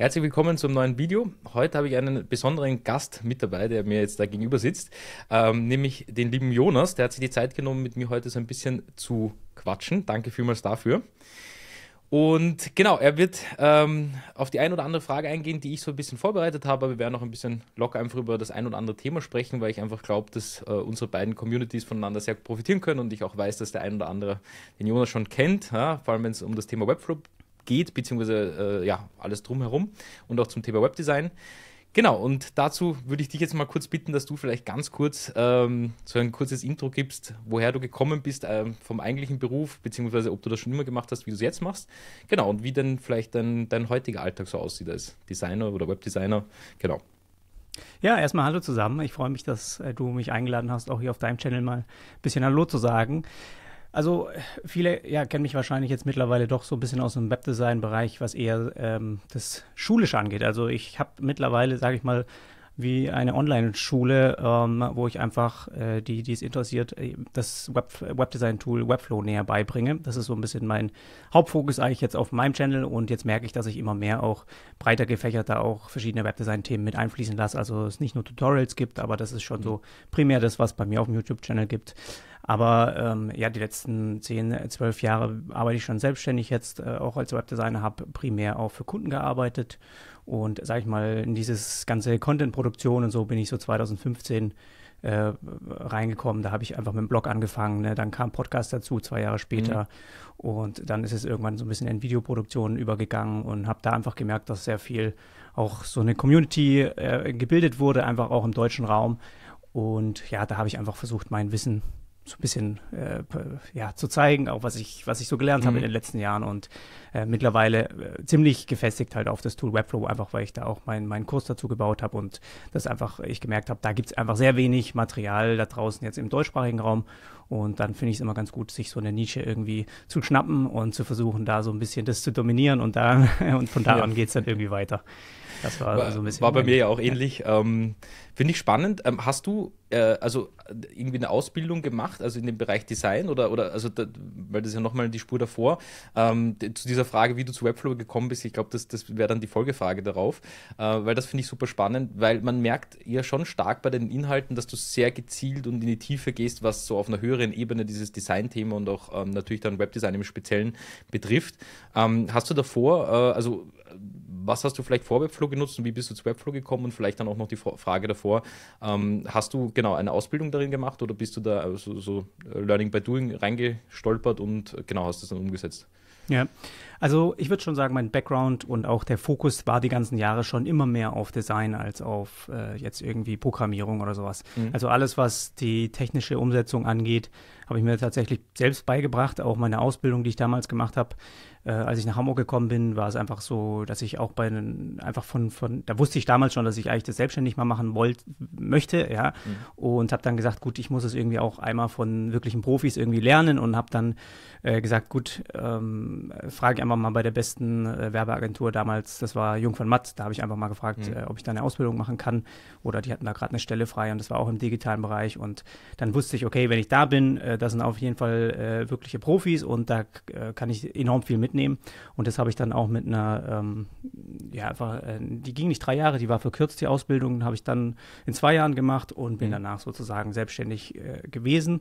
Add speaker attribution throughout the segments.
Speaker 1: Herzlich willkommen zum neuen Video. Heute habe ich einen besonderen Gast mit dabei, der mir jetzt da gegenüber sitzt, ähm, nämlich den lieben Jonas. Der hat sich die Zeit genommen, mit mir heute so ein bisschen zu quatschen. Danke vielmals dafür. Und genau, er wird ähm, auf die ein oder andere Frage eingehen, die ich so ein bisschen vorbereitet habe. Wir werden auch ein bisschen locker einfach über das ein oder andere Thema sprechen, weil ich einfach glaube, dass äh, unsere beiden Communities voneinander sehr profitieren können und ich auch weiß, dass der ein oder andere den Jonas schon kennt, ja? vor allem wenn es um das Thema Webflow geht, beziehungsweise äh, ja, alles drumherum und auch zum Thema Webdesign. Genau, und dazu würde ich dich jetzt mal kurz bitten, dass du vielleicht ganz kurz ähm, so ein kurzes Intro gibst, woher du gekommen bist ähm, vom eigentlichen Beruf, beziehungsweise ob du das schon immer gemacht hast, wie du es jetzt machst. Genau, und wie denn vielleicht dein, dein heutiger Alltag so aussieht als Designer oder Webdesigner. Genau.
Speaker 2: Ja, erstmal hallo zusammen. Ich freue mich, dass äh, du mich eingeladen hast, auch hier auf deinem Channel mal ein bisschen Hallo zu sagen. Also viele ja, kennen mich wahrscheinlich jetzt mittlerweile doch so ein bisschen aus dem Webdesign-Bereich, was eher ähm, das Schulische angeht. Also ich habe mittlerweile, sage ich mal, wie eine Online-Schule, ähm, wo ich einfach, äh, die, die es interessiert, äh, das Web, Webdesign-Tool Webflow näher beibringe. Das ist so ein bisschen mein Hauptfokus eigentlich jetzt auf meinem Channel und jetzt merke ich, dass ich immer mehr auch breiter gefächert da auch verschiedene Webdesign-Themen mit einfließen lasse. Also es nicht nur Tutorials gibt, aber das ist schon mhm. so primär das, was bei mir auf dem YouTube-Channel gibt. Aber ähm, ja, die letzten 10, 12 Jahre arbeite ich schon selbstständig jetzt, äh, auch als Webdesigner, habe primär auch für Kunden gearbeitet. Und sage ich mal, in dieses ganze Content-Produktion und so bin ich so 2015 äh, reingekommen. Da habe ich einfach mit dem Blog angefangen. Ne? Dann kam Podcast dazu, zwei Jahre später. Mhm. Und dann ist es irgendwann so ein bisschen in Videoproduktion übergegangen und habe da einfach gemerkt, dass sehr viel auch so eine Community äh, gebildet wurde, einfach auch im deutschen Raum. Und ja, da habe ich einfach versucht, mein Wissen so ein bisschen äh, ja, zu zeigen, auch was ich, was ich so gelernt mhm. habe in mhm. den letzten Jahren und äh, mittlerweile äh, ziemlich gefestigt halt auf das Tool Webflow, einfach weil ich da auch mein, meinen Kurs dazu gebaut habe und das einfach, äh, ich gemerkt habe, da gibt es einfach sehr wenig Material da draußen jetzt im deutschsprachigen Raum und dann finde ich es immer ganz gut, sich so eine Nische irgendwie zu schnappen und zu versuchen, da so ein bisschen das zu dominieren und da und von da ja. an geht es dann irgendwie
Speaker 1: weiter. Das war, war so ein bisschen. War bei mir ja auch ähnlich. Ähm, Finde ich spannend. Ähm, hast du äh, also irgendwie eine Ausbildung gemacht, also in dem Bereich Design oder, oder also da, weil das ist ja nochmal die Spur davor, ähm, zu dieser Frage, wie du zu Webflow gekommen bist, ich glaube, das, das wäre dann die Folgefrage darauf, äh, weil das finde ich super spannend, weil man merkt ja schon stark bei den Inhalten, dass du sehr gezielt und in die Tiefe gehst, was so auf einer höheren Ebene dieses Design-Thema und auch ähm, natürlich dann Webdesign im Speziellen betrifft. Ähm, hast du davor, äh, also was hast du vielleicht vor Webflow genutzt und wie bist du zu Webflow gekommen? Und vielleicht dann auch noch die Frage davor, ähm, hast du genau eine Ausbildung darin gemacht oder bist du da so, so Learning by Doing reingestolpert und genau hast du das dann umgesetzt?
Speaker 2: Ja, also ich würde schon sagen, mein Background und auch der Fokus war die ganzen Jahre schon immer mehr auf Design als auf äh, jetzt irgendwie Programmierung oder sowas. Mhm. Also alles, was die technische Umsetzung angeht, habe ich mir tatsächlich selbst beigebracht. Auch meine Ausbildung, die ich damals gemacht habe, äh, als ich nach Hamburg gekommen bin, war es einfach so, dass ich auch bei den, einfach von, von, da wusste ich damals schon, dass ich eigentlich das selbstständig mal machen wollte, möchte, ja. Mhm. Und habe dann gesagt, gut, ich muss es irgendwie auch einmal von wirklichen Profis irgendwie lernen und habe dann äh, gesagt, gut, ähm, frage ich einmal einfach mal bei der besten äh, Werbeagentur damals, das war Jung von Matt, da habe ich einfach mal gefragt, mhm. äh, ob ich da eine Ausbildung machen kann. Oder die hatten da gerade eine Stelle frei und das war auch im digitalen Bereich. Und dann wusste ich, okay, wenn ich da bin, äh, das sind auf jeden Fall äh, wirkliche Profis und da äh, kann ich enorm viel mitnehmen. Und das habe ich dann auch mit einer, ähm, ja, einfach, äh, die ging nicht drei Jahre, die war verkürzt, die Ausbildung, habe ich dann in zwei Jahren gemacht und bin mhm. danach sozusagen selbstständig gewesen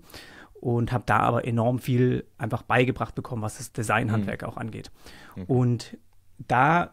Speaker 2: und habe da aber enorm viel einfach beigebracht bekommen, was das Designhandwerk mhm. auch angeht. Mhm. Und da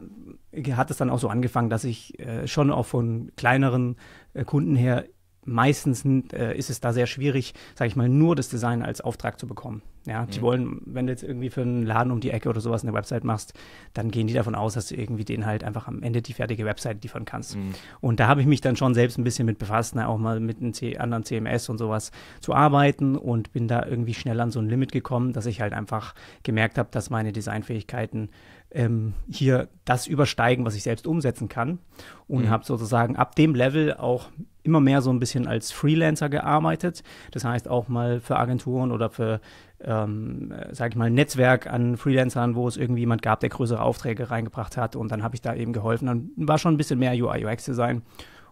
Speaker 2: hat es dann auch so angefangen, dass ich äh, schon auch von kleineren äh, Kunden her meistens äh, ist es da sehr schwierig, sage ich mal, nur das Design als Auftrag zu bekommen. Ja, mhm. die wollen, wenn du jetzt irgendwie für einen Laden um die Ecke oder sowas eine Website machst, dann gehen die davon aus, dass du irgendwie den halt einfach am Ende die fertige Website liefern kannst. Mhm. Und da habe ich mich dann schon selbst ein bisschen mit befasst, ne, auch mal mit einem C anderen CMS und sowas zu arbeiten und bin da irgendwie schnell an so ein Limit gekommen, dass ich halt einfach gemerkt habe, dass meine Designfähigkeiten ähm, hier das übersteigen, was ich selbst umsetzen kann. Und mhm. habe sozusagen ab dem Level auch immer mehr so ein bisschen als Freelancer gearbeitet. Das heißt auch mal für Agenturen oder für, ähm, sage ich mal, ein Netzwerk an Freelancern, wo es irgendwie jemand gab, der größere Aufträge reingebracht hat. Und dann habe ich da eben geholfen. Dann war schon ein bisschen mehr UI-UX-Design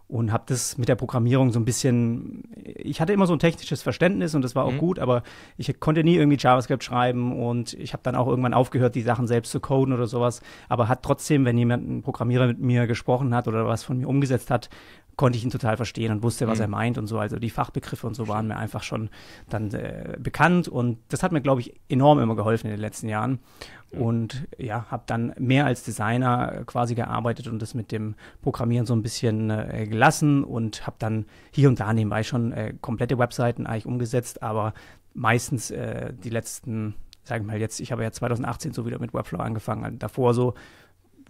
Speaker 2: und habe das mit der Programmierung so ein bisschen, ich hatte immer so ein technisches Verständnis und das war auch mhm. gut, aber ich konnte nie irgendwie JavaScript schreiben und ich habe dann auch irgendwann aufgehört, die Sachen selbst zu coden oder sowas, aber hat trotzdem, wenn jemand ein Programmierer mit mir gesprochen hat oder was von mir umgesetzt hat, konnte ich ihn total verstehen und wusste, was mhm. er meint und so. Also die Fachbegriffe und so waren mir einfach schon dann äh, bekannt und das hat mir, glaube ich, enorm immer geholfen in den letzten Jahren. Mhm. Und ja, habe dann mehr als Designer äh, quasi gearbeitet und das mit dem Programmieren so ein bisschen äh, gelassen und habe dann hier und da nebenbei schon äh, komplette Webseiten eigentlich umgesetzt, aber meistens äh, die letzten, sagen wir mal jetzt, ich habe ja 2018 so wieder mit Webflow angefangen, davor so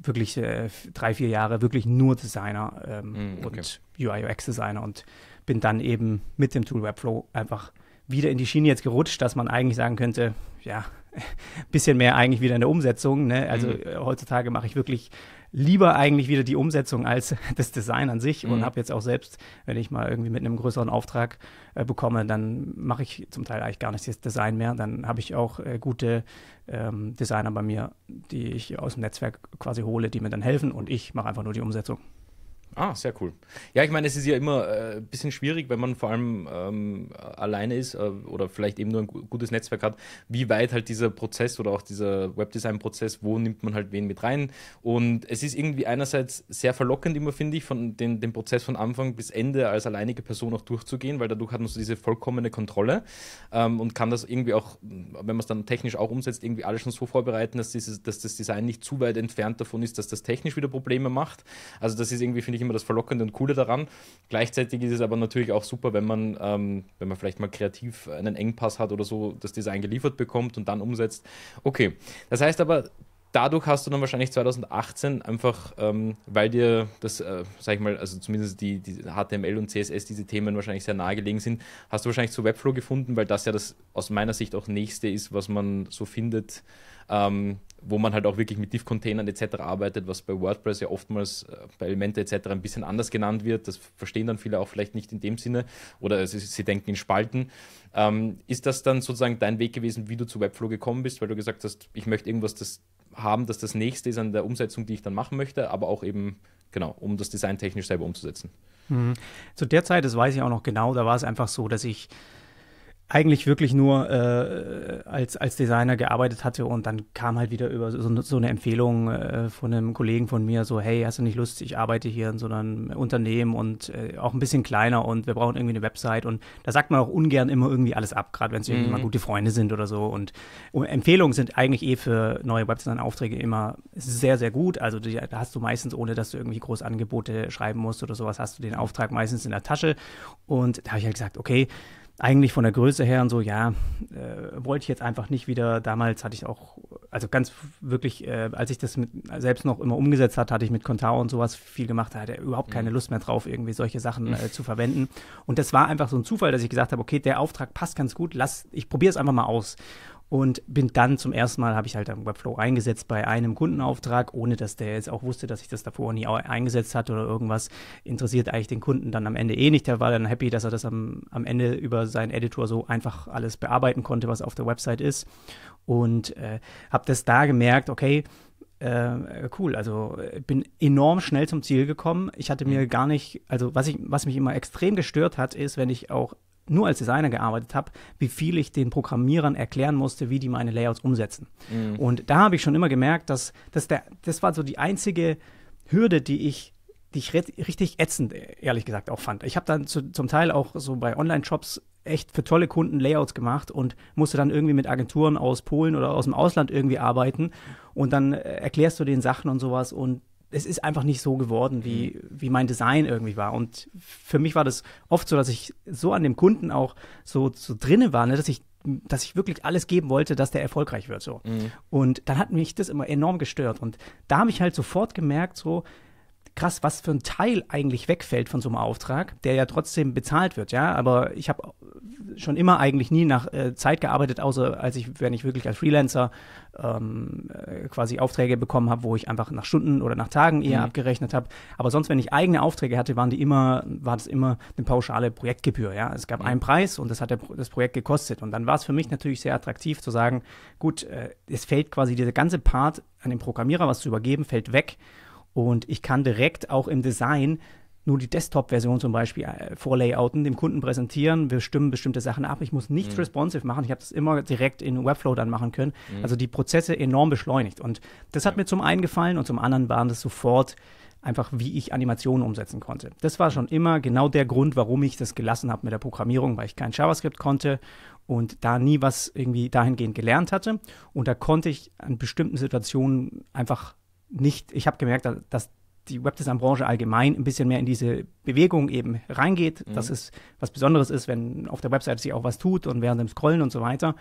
Speaker 2: wirklich äh, drei, vier Jahre wirklich nur Designer ähm, mm, okay. und UI-UX-Designer und bin dann eben mit dem Tool Webflow einfach wieder in die Schiene jetzt gerutscht, dass man eigentlich sagen könnte, ja, bisschen mehr eigentlich wieder in der Umsetzung. Ne? Also mhm. Äh, heutzutage mache ich wirklich lieber eigentlich wieder die Umsetzung als das Design an sich mhm. und habe jetzt auch selbst, wenn ich mal irgendwie mit einem größeren Auftrag äh, bekomme, dann mache ich zum Teil eigentlich gar nicht das Design mehr. Dann habe ich auch äh, gute ähm, Designer bei mir, die ich aus dem Netzwerk quasi hole, die mir dann helfen und ich mache einfach nur die Umsetzung.
Speaker 1: Ah, sehr cool. Ja, ich meine, es ist ja immer äh, ein bisschen schwierig, wenn man vor allem ähm, alleine ist äh, oder vielleicht eben nur ein gutes Netzwerk hat, wie weit halt dieser Prozess oder auch dieser Webdesign-Prozess, wo nimmt man halt wen mit rein. Und es ist irgendwie einerseits sehr verlockend immer, finde ich, von den, den Prozess von Anfang bis Ende als alleinige Person auch durchzugehen, weil dadurch hat man so diese vollkommene Kontrolle ähm, und kann das irgendwie auch, wenn man es dann technisch auch umsetzt, irgendwie alles schon so vorbereiten, dass, dieses, dass das Design nicht zu weit entfernt davon ist, dass das technisch wieder Probleme macht. Also das ist irgendwie, finde ich, immer das Verlockende und Coole daran. Gleichzeitig ist es aber natürlich auch super, wenn man, ähm, wenn man vielleicht mal kreativ einen Engpass hat oder so, das Design geliefert bekommt und dann umsetzt. Okay, das heißt aber, dadurch hast du dann wahrscheinlich 2018 einfach, ähm, weil dir das, äh, sag ich mal, also zumindest die, die, HTML und CSS, diese Themen wahrscheinlich sehr nahegelegen sind, hast du wahrscheinlich zu Webflow gefunden, weil das ja das aus meiner Sicht auch nächste ist, was man so findet ähm, wo man halt auch wirklich mit Diff-Containern etc. arbeitet, was bei WordPress ja oftmals äh, bei Elemente etc. ein bisschen anders genannt wird. Das verstehen dann viele auch vielleicht nicht in dem Sinne oder sie, sie denken in Spalten. Ähm, ist das dann sozusagen dein Weg gewesen, wie du zu Webflow gekommen bist, weil du gesagt hast, ich möchte irgendwas das haben, dass das nächste ist an der Umsetzung, die ich dann machen möchte, aber auch eben, genau, um das designtechnisch selber umzusetzen?
Speaker 2: Mhm. Zu der Zeit, das weiß ich auch noch genau, da war es einfach so, dass ich eigentlich wirklich nur äh, als, als Designer gearbeitet hatte und dann kam halt wieder über so, so eine Empfehlung äh, von einem Kollegen von mir, so, hey, hast du nicht Lust, ich arbeite hier in so einem Unternehmen und äh, auch ein bisschen kleiner und wir brauchen irgendwie eine Website und da sagt man auch ungern immer irgendwie alles ab, gerade wenn es irgendwie mhm. mal gute Freunde sind oder so und, und Empfehlungen sind eigentlich eh für neue Webseiten-Aufträge immer sehr, sehr gut, also die, da hast du meistens, ohne dass du irgendwie groß Angebote schreiben musst oder sowas, hast du den Auftrag meistens in der Tasche und da habe ich halt gesagt, okay, eigentlich von der Größe her und so, ja, äh, wollte ich jetzt einfach nicht wieder. Damals hatte ich auch, also ganz wirklich, äh, als ich das mit, selbst noch immer umgesetzt hatte, hatte ich mit Contao und sowas viel gemacht, da hatte er überhaupt keine mhm. Lust mehr drauf, irgendwie solche Sachen äh, zu verwenden. Und das war einfach so ein Zufall, dass ich gesagt habe, okay, der Auftrag passt ganz gut, lass, ich probiere es einfach mal aus und bin dann zum ersten Mal, habe ich halt Webflow eingesetzt bei einem Kundenauftrag, ohne dass der jetzt auch wusste, dass ich das davor nie eingesetzt hatte oder irgendwas. Interessiert eigentlich den Kunden dann am Ende eh nicht. Der war dann happy, dass er das am, am Ende über seinen Editor so einfach alles bearbeiten konnte, was auf der Website ist. Und äh, habe das da gemerkt, okay, äh, cool. Also äh, bin enorm schnell zum Ziel gekommen. Ich hatte mir mhm. gar nicht, also was ich, was mich immer extrem gestört hat, ist, wenn ich auch nur als Designer gearbeitet habe, wie viel ich den Programmierern erklären musste, wie die meine Layouts umsetzen. Mhm. Und da habe ich schon immer gemerkt, dass, dass der, das war so die einzige Hürde, die ich die ich richtig ätzend, ehrlich gesagt, auch fand. Ich habe dann zu, zum Teil auch so bei Online-Shops echt für tolle Kunden Layouts gemacht und musste dann irgendwie mit Agenturen aus Polen oder aus dem Ausland irgendwie arbeiten und dann äh, erklärst du den Sachen und sowas und es ist einfach nicht so geworden, wie, mhm. wie mein Design irgendwie war. Und für mich war das oft so, dass ich so an dem Kunden auch so, so drinne war, ne, dass ich dass ich wirklich alles geben wollte, dass der erfolgreich wird so. Mhm. Und dann hat mich das immer enorm gestört und da habe ich halt sofort gemerkt so krass, was für ein Teil eigentlich wegfällt von so einem Auftrag, der ja trotzdem bezahlt wird, ja, aber ich habe schon immer eigentlich nie nach äh, Zeit gearbeitet, außer als ich, wenn ich wirklich als Freelancer ähm, äh, quasi Aufträge bekommen habe, wo ich einfach nach Stunden oder nach Tagen eher mhm. abgerechnet habe. Aber sonst, wenn ich eigene Aufträge hatte, waren die immer, war das immer eine pauschale Projektgebühr. Ja, es gab mhm. einen Preis und das hat der, das Projekt gekostet. Und dann war es für mich mhm. natürlich sehr attraktiv zu sagen, gut, äh, es fällt quasi dieser ganze Part an den Programmierer, was zu übergeben, fällt weg. Und ich kann direkt auch im Design nur die Desktop-Version zum Beispiel äh, vorlayouten, dem Kunden präsentieren. Wir stimmen bestimmte Sachen ab. Ich muss nicht mhm. responsive machen. Ich habe das immer direkt in Webflow dann machen können. Mhm. Also die Prozesse enorm beschleunigt. Und das hat ja. mir zum einen gefallen und zum anderen waren das sofort einfach, wie ich Animationen umsetzen konnte. Das war schon immer genau der Grund, warum ich das gelassen habe mit der Programmierung, weil ich kein JavaScript konnte und da nie was irgendwie dahingehend gelernt hatte. Und da konnte ich an bestimmten Situationen einfach nicht, ich habe gemerkt, dass die Webdesign-Branche allgemein ein bisschen mehr in diese Bewegung eben reingeht, mhm. dass es was Besonderes ist, wenn auf der Webseite sich auch was tut und während dem Scrollen und so weiter.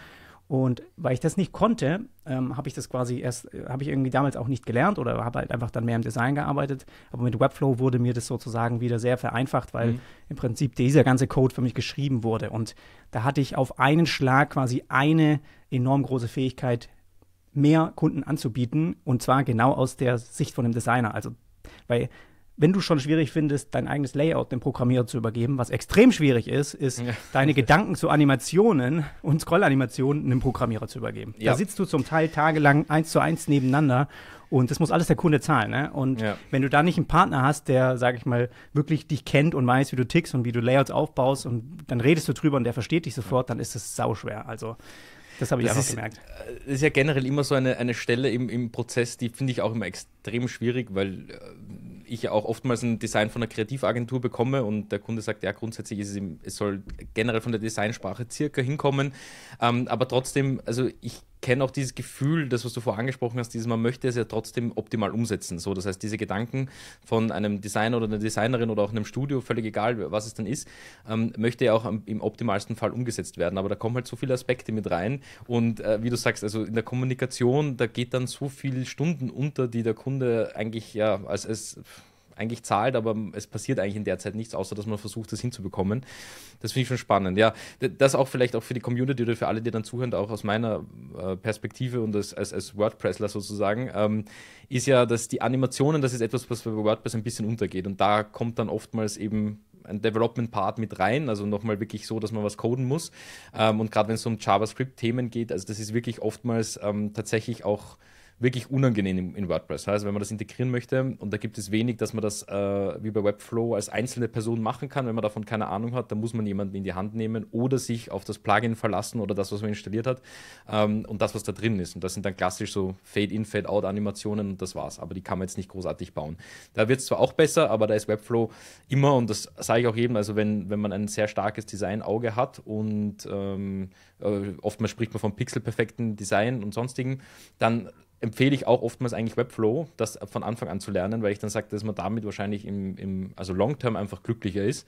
Speaker 2: Und weil ich das nicht konnte, ähm, habe ich das quasi erst, äh, habe ich irgendwie damals auch nicht gelernt oder habe halt einfach dann mehr im Design gearbeitet. Aber mit Webflow wurde mir das sozusagen wieder sehr vereinfacht, weil mhm. im Prinzip dieser ganze Code für mich geschrieben wurde. Und da hatte ich auf einen Schlag quasi eine enorm große Fähigkeit, mehr Kunden anzubieten und zwar genau aus der Sicht von dem Designer. Also weil wenn du schon schwierig findest, dein eigenes Layout dem Programmierer zu übergeben, was extrem schwierig ist, ist ja. deine Gedanken zu Animationen und Scroll-Animationen einem Programmierer zu übergeben. Ja. Da sitzt du zum Teil tagelang eins zu eins nebeneinander und das muss alles der Kunde zahlen. Ne? Und ja. wenn du da nicht einen Partner hast, der, sag ich mal, wirklich dich kennt und weiß, wie du tickst und wie du Layouts aufbaust und dann redest du drüber und der versteht dich sofort, dann ist es sauschwer. Also das habe ich das auch ist, gemerkt.
Speaker 1: Das äh, ist ja generell immer so eine, eine Stelle im, im Prozess, die finde ich auch immer extrem schwierig, weil äh, ich ja auch oftmals ein Design von einer Kreativagentur bekomme und der Kunde sagt, ja, grundsätzlich ist es, ihm, es soll generell von der Designsprache circa hinkommen. Ähm, aber trotzdem, also ich kenne auch dieses Gefühl, das, was du vorher angesprochen hast, dieses, man möchte es ja trotzdem optimal umsetzen. So, das heißt, diese Gedanken von einem Designer oder einer Designerin oder auch einem Studio, völlig egal, was es dann ist, ähm, möchte ja auch im optimalsten Fall umgesetzt werden. Aber da kommen halt so viele Aspekte mit rein. Und äh, wie du sagst, also in der Kommunikation, da geht dann so viele Stunden unter, die der Kunde eigentlich ja als, als eigentlich zahlt, aber es passiert eigentlich in der Zeit nichts, außer dass man versucht, das hinzubekommen. Das finde ich schon spannend. Ja, das auch vielleicht auch für die Community oder für alle, die dann zuhören, auch aus meiner äh, Perspektive und als, als, als WordPressler sozusagen, ähm, ist ja, dass die Animationen, das ist etwas, was bei WordPress ein bisschen untergeht. Und da kommt dann oftmals eben ein Development-Part mit rein, also nochmal wirklich so, dass man was coden muss. Ähm, und gerade wenn es um JavaScript-Themen geht, also das ist wirklich oftmals ähm, tatsächlich auch wirklich unangenehm in, WordPress. Also wenn man das integrieren möchte, und da gibt es wenig, dass man das äh, wie bei Webflow als einzelne Person machen kann, wenn man davon keine Ahnung hat, dann muss man jemanden in die Hand nehmen oder sich auf das Plugin verlassen oder das, was man installiert hat ähm, und das, was da drin ist. Und das sind dann klassisch so Fade-in, Fade-out-Animationen und das war's. Aber die kann man jetzt nicht großartig bauen. Da wird es zwar auch besser, aber da ist Webflow immer, und das sage ich auch jedem, also wenn, wenn man ein sehr starkes Design-Auge hat und ähm, äh, oftmals spricht man vom pixelperfekten Design und sonstigen, dann empfehle ich auch oftmals eigentlich Webflow, das von Anfang an zu lernen, weil ich dann sage, dass man damit wahrscheinlich im, im also Long-Term einfach glücklicher ist.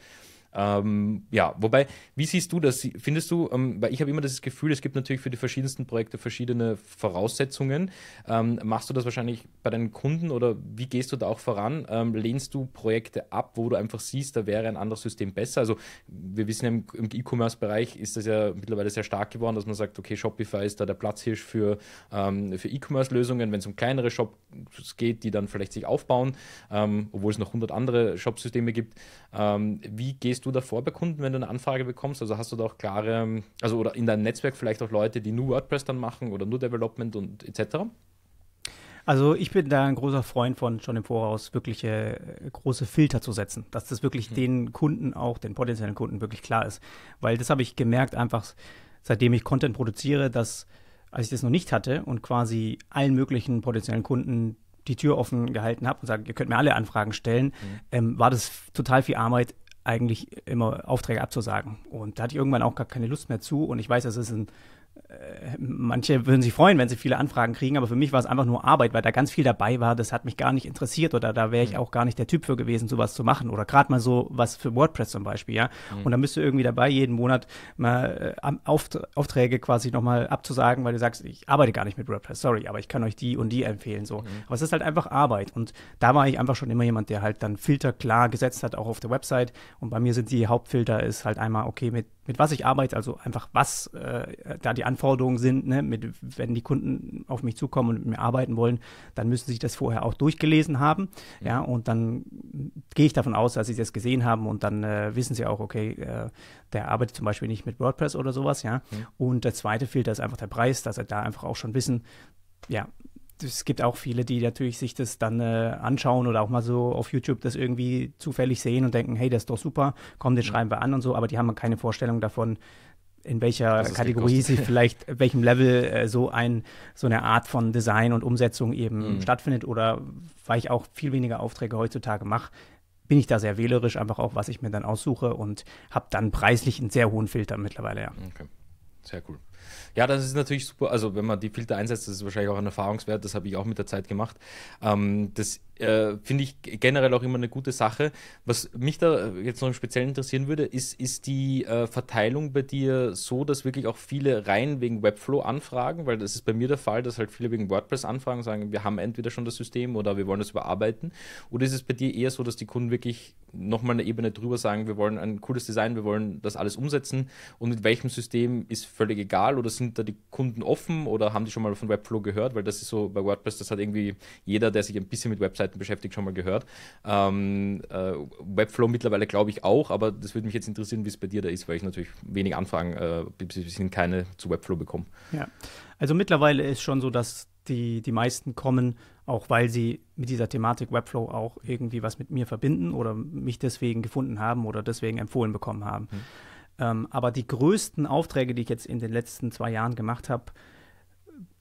Speaker 1: Ähm, ja, wobei, wie siehst du das? Findest du, ähm, weil ich habe immer das Gefühl, es gibt natürlich für die verschiedensten Projekte verschiedene Voraussetzungen. Ähm, machst du das wahrscheinlich bei deinen Kunden oder wie gehst du da auch voran? Ähm, lehnst du Projekte ab, wo du einfach siehst, da wäre ein anderes System besser? Also wir wissen ja, im, im E-Commerce-Bereich ist das ja mittlerweile sehr stark geworden, dass man sagt, okay, Shopify ist da der Platzhirsch für, ähm, für E-Commerce-Lösungen, wenn es um kleinere Shops geht, die dann vielleicht sich aufbauen, ähm, obwohl es noch 100 andere Shopsysteme gibt. wie gehst du du da Vorkunden, wenn du eine Anfrage bekommst? Also hast du da auch klare, also oder in deinem Netzwerk vielleicht auch Leute, die nur WordPress dann machen oder nur Development und etc.?
Speaker 2: Also ich bin da ein großer Freund von, schon im Voraus wirkliche äh, große Filter zu setzen, dass das wirklich mhm. den Kunden auch, den potenziellen Kunden wirklich klar ist. Weil das habe ich gemerkt einfach, seitdem ich Content produziere, dass als ich das noch nicht hatte und quasi allen möglichen potenziellen Kunden die Tür offen gehalten habe und sage, ihr könnt mir alle Anfragen stellen, mhm. ähm, war das total viel Arbeit, eigentlich immer Aufträge abzusagen. Und da hatte ich irgendwann auch gar keine Lust mehr zu. Und ich weiß, das ist ein manche würden sich freuen, wenn sie viele Anfragen kriegen, aber für mich war es einfach nur Arbeit, weil da ganz viel dabei war, das hat mich gar nicht interessiert oder da wäre ich mhm. auch gar nicht der Typ für gewesen, sowas zu machen oder gerade mal so was für WordPress zum Beispiel, ja. Mhm. Und dann bist du irgendwie dabei, jeden Monat mal äh, Aufträge quasi nochmal abzusagen, weil du sagst, ich arbeite gar nicht mit WordPress, sorry, aber ich kann euch die und die empfehlen, so. Mhm. Aber es ist halt einfach Arbeit und da war ich einfach schon immer jemand, der halt dann Filter klar gesetzt hat, auch auf der Website und bei mir sind die Hauptfilter ist halt einmal, okay, mit mit was ich arbeite, also einfach was äh, da die Anforderungen sind, ne? mit, wenn die Kunden auf mich zukommen und mit mir arbeiten wollen, dann müssen sie sich das vorher auch durchgelesen haben, ja, ja und dann gehe ich davon aus, dass sie das gesehen haben und dann äh, wissen sie auch, okay, äh, der arbeitet zum Beispiel nicht mit WordPress oder sowas, ja, ja. Mhm. und der zweite Filter ist einfach der Preis, dass sie da einfach auch schon wissen, ja, es gibt auch viele, die natürlich sich das dann äh, anschauen oder auch mal so auf YouTube das irgendwie zufällig sehen und denken, hey, das ist doch super, komm, den mhm. schreiben wir an und so, aber die haben halt keine Vorstellung davon, in welcher Kategorie sie vielleicht, welchem Level äh, so ein, so eine Art von Design und Umsetzung eben mhm. stattfindet oder weil ich auch viel weniger Aufträge heutzutage mache, bin ich da sehr wählerisch, einfach auch, was ich mir dann aussuche und habe dann preislich einen sehr hohen Filter mittlerweile, ja.
Speaker 1: Okay. Sehr cool. Ja, das ist natürlich super. Also, wenn man die Filter einsetzt, das ist wahrscheinlich auch ein Erfahrungswert. Das habe ich auch mit der Zeit gemacht. Ähm, das äh, finde ich generell auch immer eine gute Sache. Was mich da äh, jetzt noch speziell interessieren würde, ist, ist die äh, Verteilung bei dir so, dass wirklich auch viele rein wegen Webflow anfragen? Weil das ist bei mir der Fall, dass halt viele wegen WordPress anfragen und sagen, wir haben entweder schon das System oder wir wollen das überarbeiten. Oder ist es bei dir eher so, dass die Kunden wirklich nochmal eine Ebene drüber sagen, wir wollen ein cooles Design, wir wollen das alles umsetzen und mit welchem System ist völlig egal oder sind sind da die Kunden offen oder haben die schon mal von Webflow gehört? Weil das ist so bei WordPress, das hat irgendwie jeder, der sich ein bisschen mit Webseiten beschäftigt, schon mal gehört. Ähm, äh, Webflow mittlerweile glaube ich auch, aber das würde mich jetzt interessieren, wie es bei dir da ist, weil ich natürlich wenig Anfragen, äh, bis hin keine zu Webflow bekomme.
Speaker 2: Ja, also mittlerweile ist schon so, dass die, die meisten kommen, auch weil sie mit dieser Thematik Webflow auch irgendwie was mit mir verbinden oder mich deswegen gefunden haben oder deswegen empfohlen bekommen haben. Mhm. Ähm, aber die größten Aufträge, die ich jetzt in den letzten zwei Jahren gemacht habe,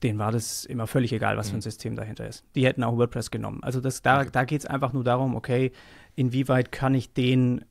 Speaker 2: denen war das immer völlig egal, was mhm. für ein mhm. System dahinter ist. Die hätten auch WordPress genommen. Also das, da, okay. da geht es einfach nur darum, okay, inwieweit kann ich denen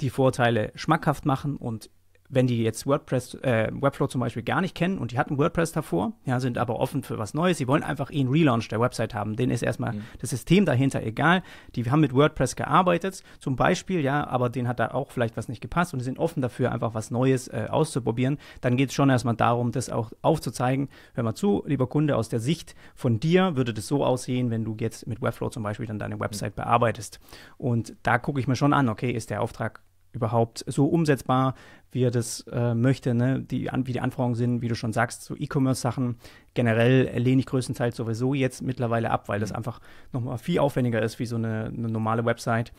Speaker 2: die Vorteile schmackhaft machen und wenn die jetzt WordPress, äh, Webflow zum Beispiel gar nicht kennen und die hatten WordPress davor, ja, sind aber offen für was Neues, sie wollen einfach einen Relaunch der Website haben. Denen ist erstmal mhm. das System dahinter egal. Die haben mit WordPress gearbeitet, zum Beispiel, ja, aber denen hat da auch vielleicht was nicht gepasst und sind offen dafür, einfach was Neues äh, auszuprobieren. Dann geht es schon erstmal darum, das auch aufzuzeigen. Hör mal zu, lieber Kunde, aus der Sicht von dir würde das so aussehen, wenn du jetzt mit Webflow zum Beispiel dann deine Website mhm. bearbeitest. Und da gucke ich mir schon an, okay, ist der Auftrag überhaupt so umsetzbar, wie er das äh, möchte, ne? die, an, wie die Anforderungen sind, wie du schon sagst, so E-Commerce-Sachen generell lehne ich größtenteils sowieso jetzt mittlerweile ab, weil das mhm. einfach nochmal viel aufwendiger ist wie so eine, eine normale Website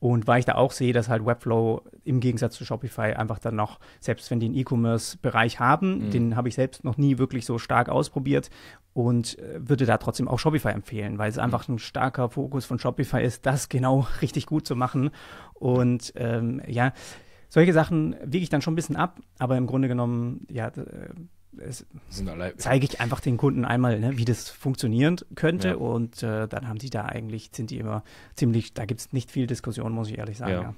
Speaker 2: und weil ich da auch sehe, dass halt Webflow im Gegensatz zu Shopify einfach dann noch, selbst wenn die einen E-Commerce-Bereich haben, mhm. den habe ich selbst noch nie wirklich so stark ausprobiert und äh, würde da trotzdem auch Shopify empfehlen, weil es mhm. einfach ein starker Fokus von Shopify ist, das genau richtig gut zu machen. Und ähm, ja, solche Sachen wiege ich dann schon ein bisschen ab, aber im Grunde genommen, ja, äh, zeige ich einfach den Kunden einmal, ne, wie das funktionieren könnte. Ja. Und äh, dann haben die da eigentlich, sind die immer ziemlich, da gibt es nicht viel Diskussion, muss ich ehrlich sagen. Ja. Ja.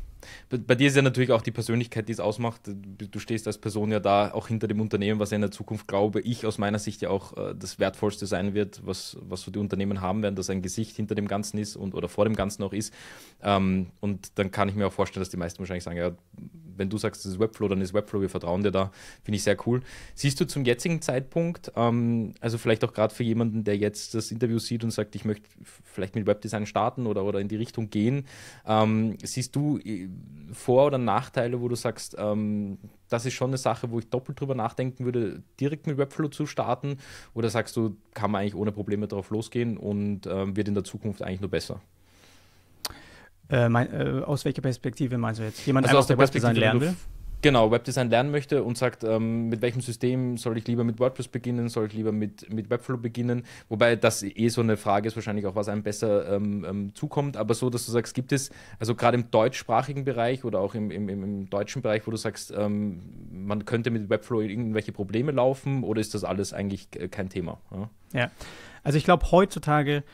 Speaker 1: Bei, dir ist ja natürlich auch die Persönlichkeit, die es ausmacht. Du stehst als Person ja da auch hinter dem Unternehmen, was ja in der Zukunft, glaube ich, aus meiner Sicht ja auch äh, das Wertvollste sein wird, was, was so die Unternehmen haben werden, dass ein Gesicht hinter dem Ganzen ist und oder vor dem Ganzen auch ist. Ähm, und dann kann ich mir auch vorstellen, dass die meisten wahrscheinlich sagen, ja, wenn du sagst, das ist Webflow, dann ist Webflow, wir vertrauen dir da. Finde ich sehr cool. Siehst du zum jetzigen Zeitpunkt, ähm, also vielleicht auch gerade für jemanden, der jetzt das Interview sieht und sagt, ich möchte vielleicht mit Webdesign starten oder, oder in die Richtung gehen, ähm, siehst du äh, vor- oder Nachteile, wo du sagst, ähm, das ist schon eine Sache, wo ich doppelt drüber nachdenken würde, direkt mit Webflow zu starten? Oder sagst du, kann man eigentlich ohne Probleme drauf losgehen und ähm, wird in der Zukunft eigentlich nur besser?
Speaker 2: Äh, mein, äh, aus welcher Perspektive meinst du jetzt? Jemand, also der aus der Perspektive, Webdesign lernen will?
Speaker 1: genau, Webdesign lernen möchte und sagt, ähm, mit welchem System soll ich lieber mit WordPress beginnen, soll ich lieber mit, mit Webflow beginnen, wobei das eh so eine Frage ist, wahrscheinlich auch, was einem besser ähm, ähm, zukommt, aber so, dass du sagst, gibt es, also gerade im deutschsprachigen Bereich oder auch im, im, im deutschen Bereich, wo du sagst, ähm, man könnte mit Webflow irgendwelche Probleme laufen oder ist das alles eigentlich kein Thema? Ja,
Speaker 2: ja. also ich glaube heutzutage,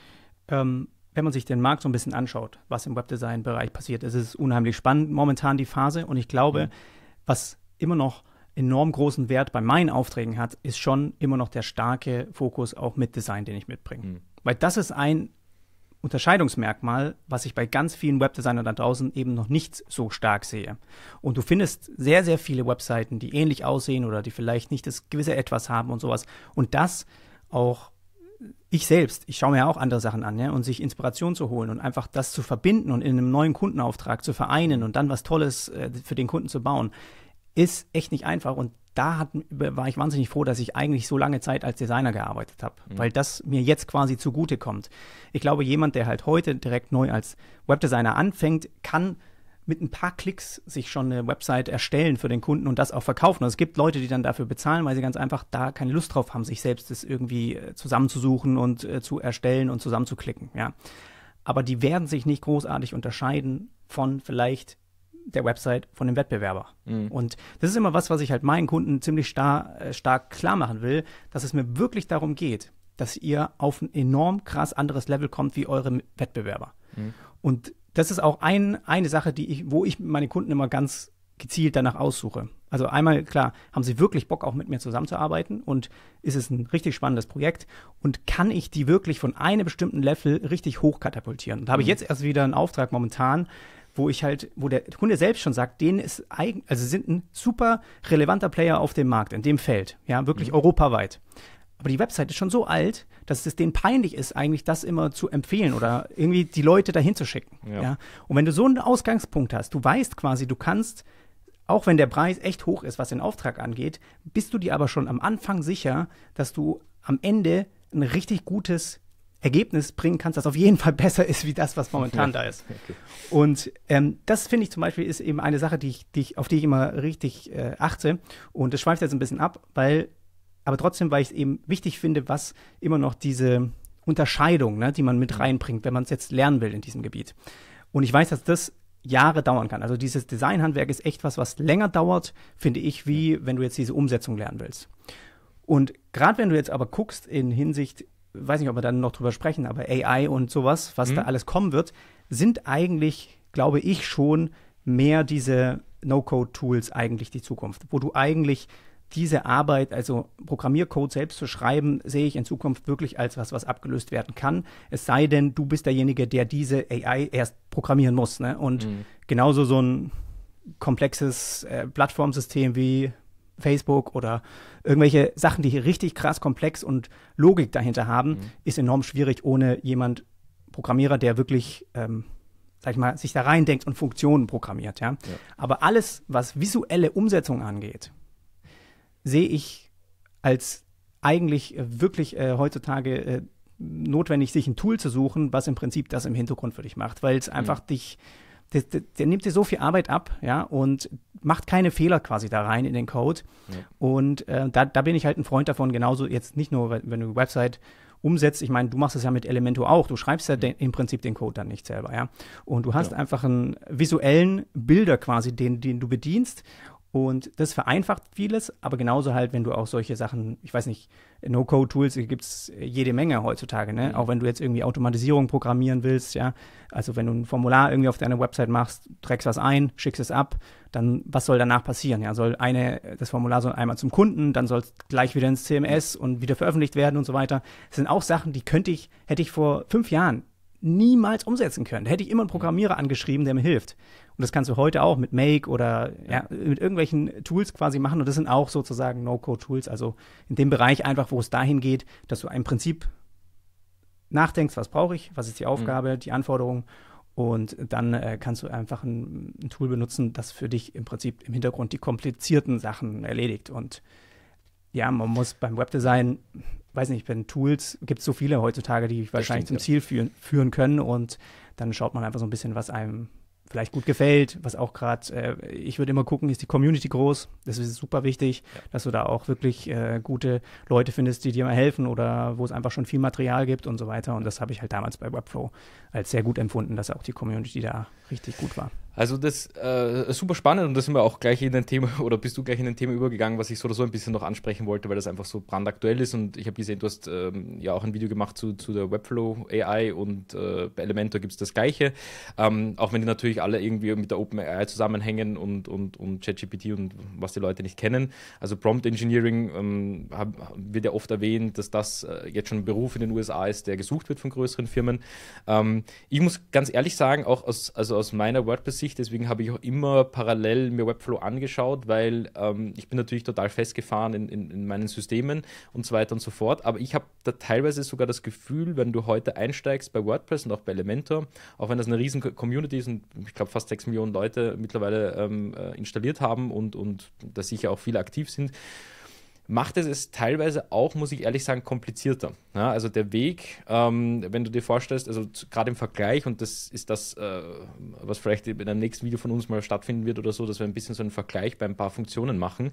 Speaker 2: ähm, wenn man sich den Markt so ein bisschen anschaut, was im Webdesign-Bereich passiert, ist es unheimlich spannend momentan die Phase und ich glaube, mhm was immer noch enorm großen Wert bei meinen Aufträgen hat, ist schon immer noch der starke Fokus auch mit Design, den ich mitbringe. Mhm. Weil das ist ein Unterscheidungsmerkmal, was ich bei ganz vielen Webdesignern da draußen eben noch nicht so stark sehe. Und du findest sehr, sehr viele Webseiten, die ähnlich aussehen oder die vielleicht nicht das gewisse Etwas haben und sowas. Und das auch ich selbst, ich schaue mir auch andere Sachen an, ja, und sich Inspiration zu holen und einfach das zu verbinden und in einem neuen Kundenauftrag zu vereinen und dann was Tolles äh, für den Kunden zu bauen, ist echt nicht einfach. Und da hat, war ich wahnsinnig froh, dass ich eigentlich so lange Zeit als Designer gearbeitet habe, mhm. weil das mir jetzt quasi zugutekommt. Ich glaube, jemand, der halt heute direkt neu als Webdesigner anfängt, kann mit ein paar Klicks sich schon eine Website erstellen für den Kunden und das auch verkaufen. Also es gibt Leute, die dann dafür bezahlen, weil sie ganz einfach da keine Lust drauf haben, sich selbst das irgendwie äh, zusammenzusuchen und äh, zu erstellen und zusammenzuklicken. Ja. Aber die werden sich nicht großartig unterscheiden von vielleicht der Website von dem Wettbewerber. Mhm. Und das ist immer was, was ich halt meinen Kunden ziemlich star äh, stark klar machen will, dass es mir wirklich darum geht, dass ihr auf ein enorm krass anderes Level kommt wie eure Wettbewerber. Mhm. Und das ist auch ein, eine Sache, die ich, wo ich meine Kunden immer ganz gezielt danach aussuche. Also einmal, klar, haben sie wirklich Bock, auch mit mir zusammenzuarbeiten und ist es ein richtig spannendes Projekt und kann ich die wirklich von einem bestimmten Level richtig hoch katapultieren? Und da habe ich mhm. jetzt erst wieder einen Auftrag momentan, wo ich halt, wo der Kunde selbst schon sagt, denen ist eigen, also sind ein super relevanter Player auf dem Markt, in dem Feld, ja, wirklich mhm. europaweit. Aber die Website ist schon so alt, dass es denen peinlich ist, eigentlich das immer zu empfehlen oder irgendwie die Leute dahin zu schicken. Ja. ja? Und wenn du so einen Ausgangspunkt hast, du weißt quasi, du kannst, auch wenn der Preis echt hoch ist, was den Auftrag angeht, bist du dir aber schon am Anfang sicher, dass du am Ende ein richtig gutes Ergebnis bringen kannst, das auf jeden Fall besser ist, wie das, was momentan da ist. Okay. Und ähm, das finde ich zum Beispiel ist eben eine Sache, die ich, die ich, auf die ich immer richtig äh, achte. Und das schweift jetzt ein bisschen ab, weil aber trotzdem, weil ich es eben wichtig finde, was immer noch diese Unterscheidung, ne, die man mit mhm. reinbringt, wenn man es jetzt lernen will in diesem Gebiet. Und ich weiß, dass das Jahre dauern kann. Also dieses Designhandwerk ist echt was, was länger dauert, finde ich, wie wenn du jetzt diese Umsetzung lernen willst. Und gerade wenn du jetzt aber guckst in Hinsicht, weiß nicht, ob wir dann noch drüber sprechen, aber AI und sowas, was mhm. da alles kommen wird, sind eigentlich, glaube ich, schon mehr diese No-Code-Tools eigentlich die Zukunft, wo du eigentlich diese Arbeit, also Programmiercode selbst zu schreiben, sehe ich in Zukunft wirklich als was, was abgelöst werden kann. Es sei denn, du bist derjenige, der diese AI erst programmieren muss. Ne? Und mhm. genauso so ein komplexes äh, Plattformsystem wie Facebook oder irgendwelche Sachen, die hier richtig krass komplex und Logik dahinter haben, mhm. ist enorm schwierig ohne jemand Programmierer, der wirklich, ähm, sag ich mal, sich da reindenkt und Funktionen programmiert. Ja? ja. Aber alles, was visuelle Umsetzung angeht, sehe ich als eigentlich äh, wirklich äh, heutzutage äh, notwendig, sich ein Tool zu suchen, was im Prinzip das im Hintergrund für dich macht, weil es mhm. einfach mhm. dich der, der, der, nimmt dir so viel Arbeit ab, ja, und macht keine Fehler quasi da rein in den Code. Ja. Und äh, da, da bin ich halt ein Freund davon, genauso jetzt nicht nur, wenn du die Website umsetzt, ich meine, du machst es ja mit Elementor auch, du schreibst ja mhm. den, im Prinzip den Code dann nicht selber, ja. Und du hast ja. einfach einen visuellen Bilder quasi, den, den du bedienst und das vereinfacht vieles, aber genauso halt, wenn du auch solche Sachen, ich weiß nicht, No-Code-Tools gibt es jede Menge heutzutage, ne? Mhm. Auch wenn du jetzt irgendwie Automatisierung programmieren willst, ja. Also wenn du ein Formular irgendwie auf deiner Website machst, trägst was ein, schickst es ab, dann was soll danach passieren? Ja, soll eine, das Formular soll einmal zum Kunden, dann soll es gleich wieder ins CMS und wieder veröffentlicht werden und so weiter. Das sind auch Sachen, die könnte ich, hätte ich vor fünf Jahren niemals umsetzen können. Da hätte ich immer einen Programmierer angeschrieben, der mir hilft. Und das kannst du heute auch mit Make oder ja, mit irgendwelchen Tools quasi machen. Und das sind auch sozusagen No-Code-Tools. Also in dem Bereich einfach, wo es dahin geht, dass du im Prinzip nachdenkst, was brauche ich, was ist die mhm. Aufgabe, mhm. die Anforderung. Und dann äh, kannst du einfach ein, ein, Tool benutzen, das für dich im Prinzip im Hintergrund die komplizierten Sachen erledigt. Und ja, man muss beim Webdesign, weiß nicht, wenn Tools gibt es so viele heutzutage, die wahrscheinlich stimmt, zum ja. Ziel führen, führen können. Und dann schaut man einfach so ein bisschen, was einem vielleicht gut gefällt, was auch gerade, äh, ich würde immer gucken, ist die Community groß, das ist super wichtig, ja. dass du da auch wirklich äh, gute Leute findest, die dir mal helfen oder wo es einfach schon viel Material gibt und so weiter und das habe ich halt damals bei Webflow als sehr gut empfunden, dass auch die Community da richtig gut war.
Speaker 1: Also das äh, super spannend und da sind wir auch gleich in ein Thema oder bist du gleich in ein Thema übergegangen, was ich so oder so ein bisschen noch ansprechen wollte, weil das einfach so brandaktuell ist und ich habe gesehen, du hast ähm, ja auch ein Video gemacht zu, zu der Webflow AI und äh, bei Elementor gibt es das gleiche, ähm, auch wenn die natürlich alle irgendwie mit der Open AI zusammenhängen und, und, und ChatGPT und was die Leute nicht kennen. Also Prompt Engineering ähm, hab, wird ja oft erwähnt, dass das äh, jetzt schon ein Beruf in den USA ist, der gesucht wird von größeren Firmen. Ähm, ich muss ganz ehrlich sagen, auch aus, also aus meiner WordPress-Sicht, wichtig, deswegen habe ich auch immer parallel mir Webflow angeschaut, weil ähm, ich bin natürlich total festgefahren in, in, in, meinen Systemen und so weiter und so fort. Aber ich habe da teilweise sogar das Gefühl, wenn du heute einsteigst bei WordPress und auch bei Elementor, auch wenn das eine riesen Community ist und ich glaube fast 6 Millionen Leute mittlerweile ähm, äh, installiert haben und, und da sicher auch viele aktiv sind, macht es es teilweise auch, muss ich ehrlich sagen, komplizierter. Ja, also der Weg, ähm, wenn du dir vorstellst, also gerade im Vergleich, und das ist das, äh, was vielleicht in einem nächsten Video von uns mal stattfinden wird oder so, dass wir ein bisschen so einen Vergleich bei ein paar Funktionen machen.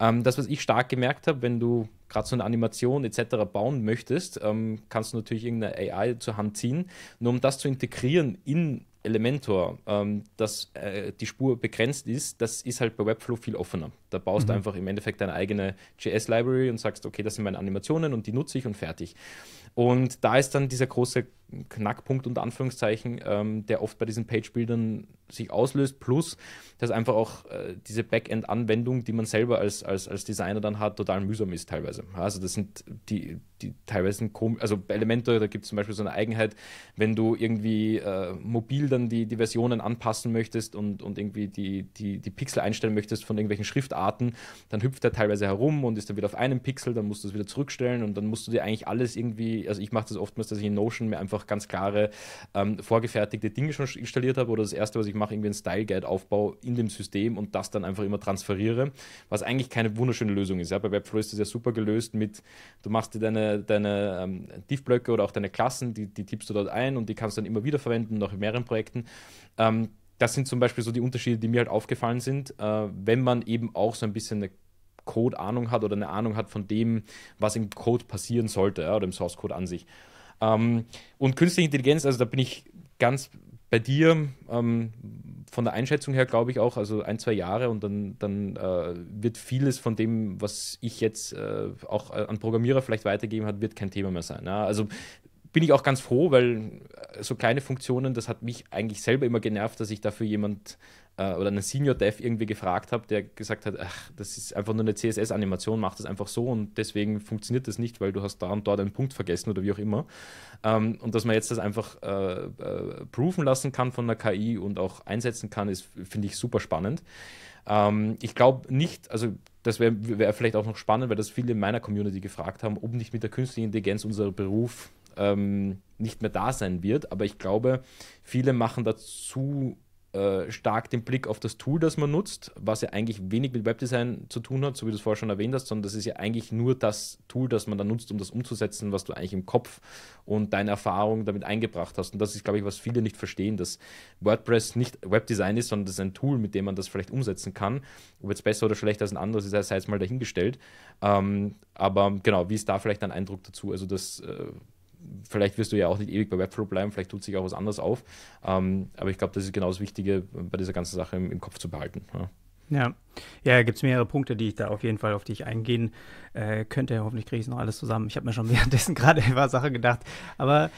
Speaker 1: Ähm, das, was ich stark gemerkt habe, wenn du gerade so eine Animation etc. bauen möchtest, ähm, kannst du natürlich irgendeine AI zur Hand ziehen. Nur um das zu integrieren in Elementor, ähm, dass äh, die Spur begrenzt ist, das ist halt bei Webflow viel offener. Da baust du mhm. einfach im Endeffekt deine eigene JS-Library und sagst, okay, das sind meine Animationen und die nutze ich und fertig. Und da ist dann dieser große Knackpunkt unter Anführungszeichen, ähm, der oft bei diesen Page-Bildern sich auslöst, plus dass einfach auch äh, diese Backend-Anwendung, die man selber als, als, als Designer dann hat, total mühsam ist teilweise. Also das sind die, die teilweise also Elemente, da gibt es zum Beispiel so eine Eigenheit, wenn du irgendwie äh, mobil dann die, die Versionen anpassen möchtest und, und irgendwie die, die, die Pixel einstellen möchtest von irgendwelchen Schriftarten, dann hüpft er teilweise herum und ist dann wieder auf einem Pixel, dann musst du es wieder zurückstellen und dann musst du dir eigentlich alles irgendwie, also ich mache das oftmals, dass ich in Notion mir einfach einfach ganz klare ähm, vorgefertigte Dinge schon installiert habe oder das erste, was ich mache, irgendwie ein Style Guide aufbau in dem System und das dann einfach immer transferiere, was eigentlich keine wunderschöne Lösung ist. Ja? Bei Webflow ist das ja super gelöst mit, du machst dir deine, deine ähm, Tiefblöcke oder auch deine Klassen, die, die tippst du dort ein und die kannst du dann immer wieder verwenden, noch in mehreren Projekten. Ähm, das sind zum Beispiel so die Unterschiede, die mir halt aufgefallen sind, äh, wenn man eben auch so ein bisschen eine Code-Ahnung hat oder eine Ahnung hat von dem, was im Code passieren sollte ja, oder im Source-Code an sich. Ähm, und künstliche Intelligenz, also da bin ich ganz bei dir ähm, von der Einschätzung her, glaube ich auch, also ein, zwei Jahre und dann, dann äh, wird vieles von dem, was ich jetzt äh, auch äh, an Programmierer vielleicht weitergeben hat, wird kein Thema mehr sein. Ja? Also bin ich auch ganz froh, weil äh, so kleine Funktionen, das hat mich eigentlich selber immer genervt, dass ich dafür jemand äh, oder einen Senior Dev irgendwie gefragt habe, der gesagt hat, ach, das ist einfach nur eine CSS-Animation, mach das einfach so und deswegen funktioniert das nicht, weil du hast da und dort einen Punkt vergessen oder wie auch immer. Ähm, und dass man jetzt das einfach äh, äh, proven lassen kann von der KI und auch einsetzen kann, ist, finde ich, super spannend. Ähm, ich glaube nicht, also das wäre wär vielleicht auch noch spannend, weil das viele in meiner Community gefragt haben, ob nicht mit der künstlichen Intelligenz unser Beruf ähm, nicht mehr da sein wird. Aber ich glaube, viele machen dazu äh, stark den Blick auf das Tool, das man nutzt, was ja eigentlich wenig mit Webdesign zu tun hat, so wie du es vorher schon erwähnt hast, sondern das ist ja eigentlich nur das Tool, das man dann nutzt, um das umzusetzen, was du eigentlich im Kopf und deine Erfahrung damit eingebracht hast. Und das ist, glaube ich, was viele nicht verstehen, dass WordPress nicht Webdesign ist, sondern das ist ein Tool, mit dem man das vielleicht umsetzen kann. Ob jetzt besser oder schlechter als ein anderes, ist ja jetzt mal dahingestellt. Ähm, aber genau, wie ist da vielleicht dein Eindruck dazu? Also das äh, vielleicht wirst du ja auch nicht ewig bei Webflow bleiben, vielleicht tut sich auch was anderes auf. Ähm, aber ich glaube, das ist genau das Wichtige bei dieser ganzen Sache im, im Kopf zu behalten. Ja.
Speaker 2: Ja, ja gibt es mehrere Punkte, die ich da auf jeden Fall, auf dich eingehen äh, könnte. Hoffentlich kriege ich es noch alles zusammen. Ich habe mir schon währenddessen gerade ein paar Sachen gedacht. Aber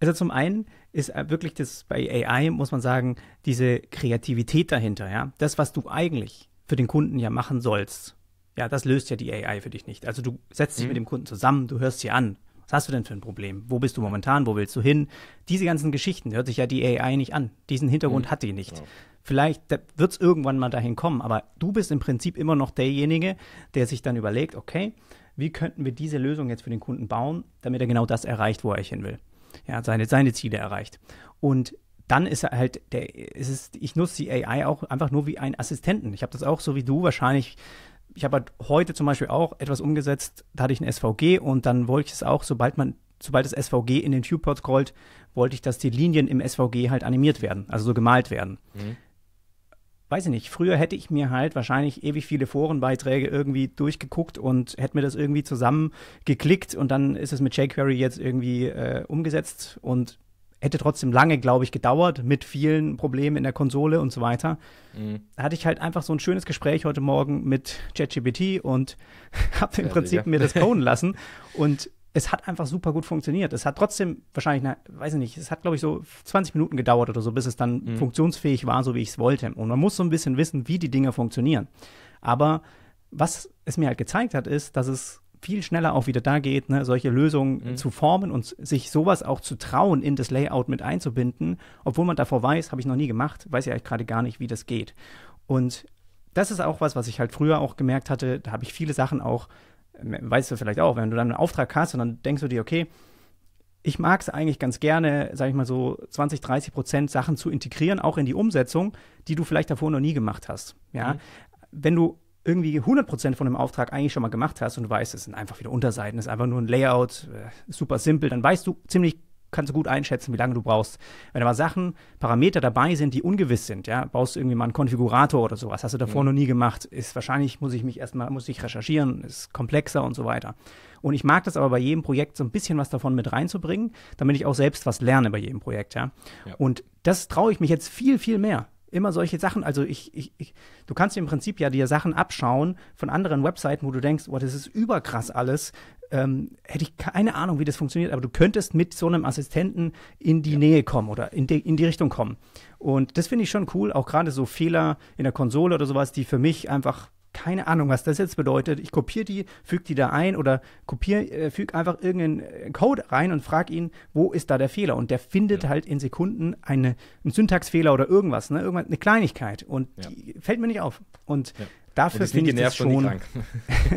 Speaker 2: also zum einen ist äh, wirklich das bei AI, muss man sagen, diese Kreativität dahinter, ja. Das, was du eigentlich für den Kunden ja machen sollst, ja, das löst ja die AI für dich nicht. Also du setzt dich mhm. mit dem Kunden zusammen, du hörst sie an, was hast du denn für ein Problem? Wo bist du momentan? Wo willst du hin? Diese ganzen Geschichten hört sich ja die AI nicht an. Diesen Hintergrund mhm. hat die nicht. Ja. Vielleicht wird es irgendwann mal dahin kommen, aber du bist im Prinzip immer noch derjenige, der sich dann überlegt, okay, wie könnten wir diese Lösung jetzt für den Kunden bauen, damit er genau das erreicht, wo er hin will. Ja, seine, seine Ziele erreicht. Und dann ist er halt, der, ist es, ich nutze die AI auch einfach nur wie einen Assistenten. Ich habe das auch so wie du wahrscheinlich ich habe halt heute zum Beispiel auch etwas umgesetzt, da hatte ich ein SVG und dann wollte ich es auch, sobald man, sobald das SVG in den Viewport scrollt, wollte ich, dass die Linien im SVG halt animiert werden, also so gemalt werden. Mhm. Weiß ich nicht, früher hätte ich mir halt wahrscheinlich ewig viele Forenbeiträge irgendwie durchgeguckt und hätte mir das irgendwie zusammengeklickt und dann ist es mit jQuery jetzt irgendwie äh, umgesetzt und hätte trotzdem lange, glaube ich, gedauert mit vielen Problemen in der Konsole und so weiter. Mhm. Da hatte ich halt einfach so ein schönes Gespräch heute Morgen mit ChatGPT und habe im ja, Prinzip ja. mir das coden lassen und es hat einfach super gut funktioniert. Es hat trotzdem wahrscheinlich, na, weiß ich nicht, es hat, glaube ich, so 20 Minuten gedauert oder so, bis es dann mhm. funktionsfähig war, so wie ich es wollte. Und man muss so ein bisschen wissen, wie die Dinge funktionieren. Aber was es mir halt gezeigt hat, ist, dass es viel schneller auch wieder da geht, ne, solche Lösungen mhm. zu formen und sich sowas auch zu trauen, in das Layout mit einzubinden, obwohl man davor weiß, habe ich noch nie gemacht, weiß ja eigentlich gerade gar nicht, wie das geht. Und das ist auch was, was ich halt früher auch gemerkt hatte, da habe ich viele Sachen auch, äh, weißt du vielleicht auch, wenn du dann einen Auftrag hast und dann denkst du dir, okay, ich mag es eigentlich ganz gerne, sage ich mal so 20, 30 Prozent Sachen zu integrieren, auch in die Umsetzung, die du vielleicht davor noch nie gemacht hast. Ja, mhm. wenn du irgendwie 100% von dem Auftrag eigentlich schon mal gemacht hast und du weißt, es sind einfach wieder Unterseiten, es ist einfach nur ein Layout, äh, super simpel, dann weißt du ziemlich, kannst du gut einschätzen, wie lange du brauchst. Wenn aber Sachen, Parameter dabei sind, die ungewiss sind, ja, brauchst du irgendwie mal einen Konfigurator oder sowas, hast du davor mhm. noch nie gemacht, ist wahrscheinlich, muss ich mich erstmal, muss ich recherchieren, ist komplexer und so weiter. Und ich mag das aber bei jedem Projekt so ein bisschen was davon mit reinzubringen, damit ich auch selbst was lerne bei jedem Projekt, ja. ja. Und das traue ich mich jetzt viel, viel mehr immer solche Sachen. Also ich, ich, ich, du kannst im Prinzip ja dir Sachen abschauen von anderen Webseiten, wo du denkst, wow, oh, das ist überkrass alles. Ähm, hätte ich keine Ahnung, wie das funktioniert, aber du könntest mit so einem Assistenten in die ja. Nähe kommen oder in die, in die Richtung kommen. Und das finde ich schon cool, auch gerade so Fehler in der Konsole oder sowas, die für mich einfach keine Ahnung, was das jetzt bedeutet. Ich kopiere die, füge die da ein oder kopiere, äh, füge einfach irgendeinen äh, Code rein und frage ihn, wo ist da der Fehler? Und der findet ja. halt in Sekunden eine, einen Syntaxfehler oder irgendwas, ne? Irgendwann eine Kleinigkeit. Und ja. die fällt mir nicht auf. Und ja. dafür finde ich das schon.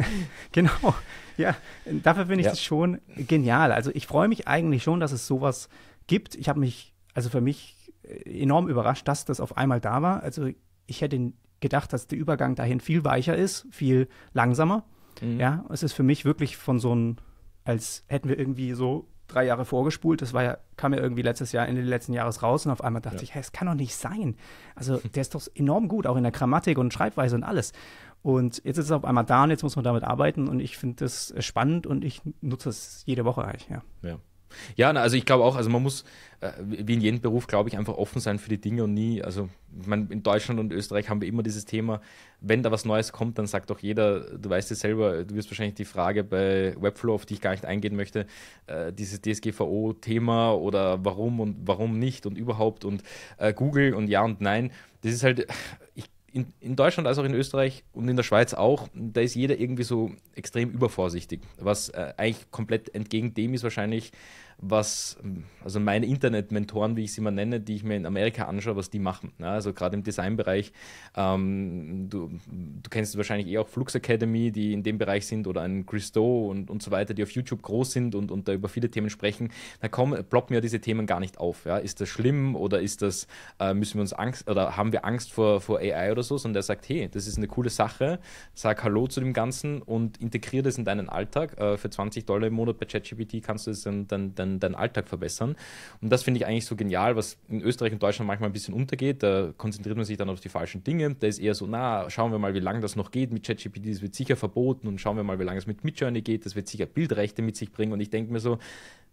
Speaker 2: genau. Ja, dafür finde ich das schon genial. Also ich freue mich eigentlich schon, dass es sowas gibt. Ich habe mich, also für mich äh, enorm überrascht, dass das auf einmal da war. Also ich hätte gedacht, dass der Übergang dahin viel weicher ist, viel langsamer. Mhm. Ja, es ist für mich wirklich von so einem, als hätten wir irgendwie so drei Jahre vorgespult. Das war ja, kam ja irgendwie letztes Jahr, Ende letzten Jahres raus und auf einmal dachte ja. ich, hey, es kann doch nicht sein. Also der ist doch enorm gut, auch in der Grammatik und Schreibweise und alles. Und jetzt ist es auf einmal da und jetzt muss man damit arbeiten und ich finde das äh, spannend und ich nutze es jede Woche eigentlich, ja.
Speaker 1: ja. Ja, also ich glaube auch, also man muss, äh, wie in jedem Beruf, glaube ich, einfach offen sein für die Dinge und nie, also man, in Deutschland und Österreich haben wir immer dieses Thema, wenn da was Neues kommt, dann sagt doch jeder, du weißt es selber, du wirst wahrscheinlich die Frage bei Webflow, auf die ich gar nicht eingehen möchte, äh, dieses DSGVO-Thema oder warum und warum nicht und überhaupt und äh, Google und ja und nein, das ist halt, ich in, in, Deutschland als auch in Österreich und in der Schweiz auch, da ist jeder irgendwie so extrem übervorsichtig, was äh, eigentlich komplett entgegen dem ist wahrscheinlich, was, also meine Internet-Mentoren, wie ich sie immer nenne, die ich mir in Amerika anschaue, was die machen. Ja, also gerade im Designbereich, ähm, du, du, kennst wahrscheinlich eh auch Flux Academy, die in dem Bereich sind, oder ein Christo und, und so weiter, die auf YouTube groß sind und, und da über viele Themen sprechen, da kommen, ploppen ja diese Themen gar nicht auf. Ja? Ist das schlimm oder ist das, äh, müssen wir uns Angst oder haben wir Angst vor, vor AI oder so, sondern der sagt, hey, das ist eine coole Sache, sag Hallo zu dem Ganzen und integriere das in deinen Alltag. Äh, für 20 Dollar im Monat bei ChatGPT kannst du es dann, dann, dann deinen, deinen Alltag verbessern. Und das finde ich eigentlich so genial, was in Österreich und Deutschland manchmal ein bisschen untergeht. Da konzentriert man sich dann auf die falschen Dinge. Da ist eher so, na, schauen wir mal, wie lange das noch geht mit ChatGPT, das wird sicher verboten und schauen wir mal, wie lange es mit Midjourney geht, das wird sicher Bildrechte mit sich bringen. Und ich denke mir so,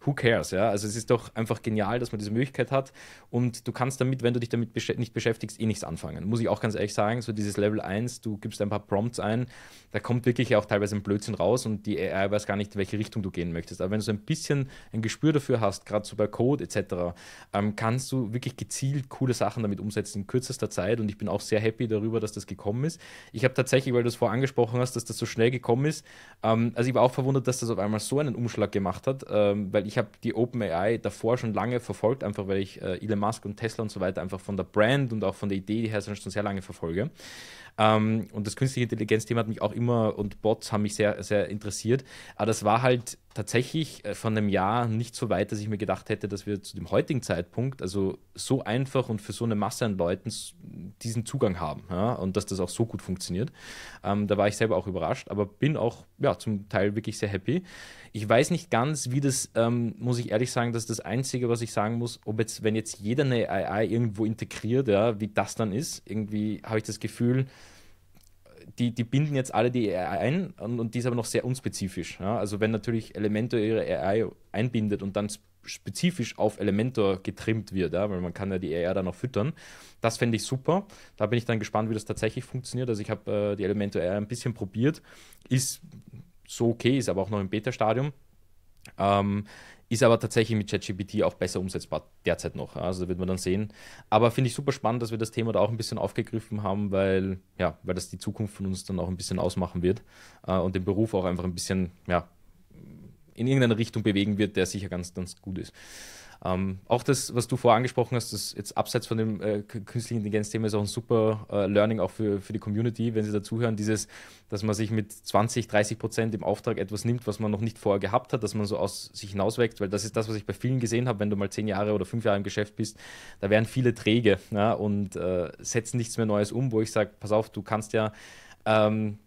Speaker 1: who cares, ja? Also es ist doch einfach genial, dass man diese Möglichkeit hat und du kannst damit, wenn du dich damit besch nicht beschäftigst, eh nichts anfangen. Muss ich auch ganz ehrlich sagen, so dieses Level 1, du gibst ein paar Prompts ein, da kommt wirklich auch teilweise ein Blödsinn raus und die AI weiß gar nicht, in welche Richtung du gehen möchtest. Aber wenn du so ein bisschen ein Gespür dafür hast, gerade so bei Code etc., ähm, kannst du wirklich gezielt coole Sachen damit umsetzen in kürzester Zeit und ich bin auch sehr happy darüber, dass das gekommen ist. Ich habe tatsächlich, weil du es vorher angesprochen hast, dass das so schnell gekommen ist, ähm, also ich war auch verwundert, dass das auf einmal so einen Umschlag gemacht hat, ähm, weil ich ich habe die OpenAI davor schon lange verfolgt, einfach weil ich äh, Elon Musk und Tesla und so weiter einfach von der Brand und auch von der Idee her schon sehr lange verfolge. Ähm, und das künstliche Intelligenz-Thema hat mich auch immer und Bots haben mich sehr, sehr interessiert. Aber das war halt tatsächlich äh, von einem Jahr nicht so weit, dass ich mir gedacht hätte, dass wir zu dem heutigen Zeitpunkt also so einfach und für so eine Masse an Leuten diesen Zugang haben ja, und dass das auch so gut funktioniert. Ähm, da war ich selber auch überrascht, aber bin auch ja, zum Teil wirklich sehr happy. Ich weiß nicht ganz, wie das, ähm, muss ich ehrlich sagen, das ist das Einzige, was ich sagen muss, ob jetzt, wenn jetzt jeder eine AI irgendwo integriert, ja, wie das dann ist. Irgendwie habe ich das Gefühl, die, die binden jetzt alle die AI ein und, und die ist aber noch sehr unspezifisch. Ja? Also wenn natürlich Elementor ihre AI einbindet und dann spezifisch auf Elementor getrimmt wird, ja? weil man kann ja die AI dann noch füttern, das fände ich super. Da bin ich dann gespannt, wie das tatsächlich funktioniert. Also ich habe äh, die Elementor AI ein bisschen probiert, ist so okay, ist aber auch noch im Beta-Stadium. Ähm, ist aber tatsächlich mit ChatGPT auch besser umsetzbar derzeit noch. Also da wird man dann sehen. Aber finde ich super spannend, dass wir das Thema da auch ein bisschen aufgegriffen haben, weil, ja, weil das die Zukunft von uns dann auch ein bisschen ausmachen wird äh, und den Beruf auch einfach ein bisschen ja, in irgendeine Richtung bewegen wird, der sicher ganz, ganz gut ist. Ähm, auch das, was du vorher angesprochen hast, das jetzt abseits von dem äh, künstlichen Intelligenz-Thema ist auch ein super äh, Learning auch für, für die Community, wenn sie dazuhören, dieses, dass man sich mit 20, 30 Prozent im Auftrag etwas nimmt, was man noch nicht vorher gehabt hat, dass man so aus sich hinausweckt, weil das ist das, was ich bei vielen gesehen habe, wenn du mal zehn Jahre oder fünf Jahre im Geschäft bist, da werden viele träge ja, ne, und äh, setzen nichts mehr Neues um, wo ich sage, pass auf, du kannst ja ähm,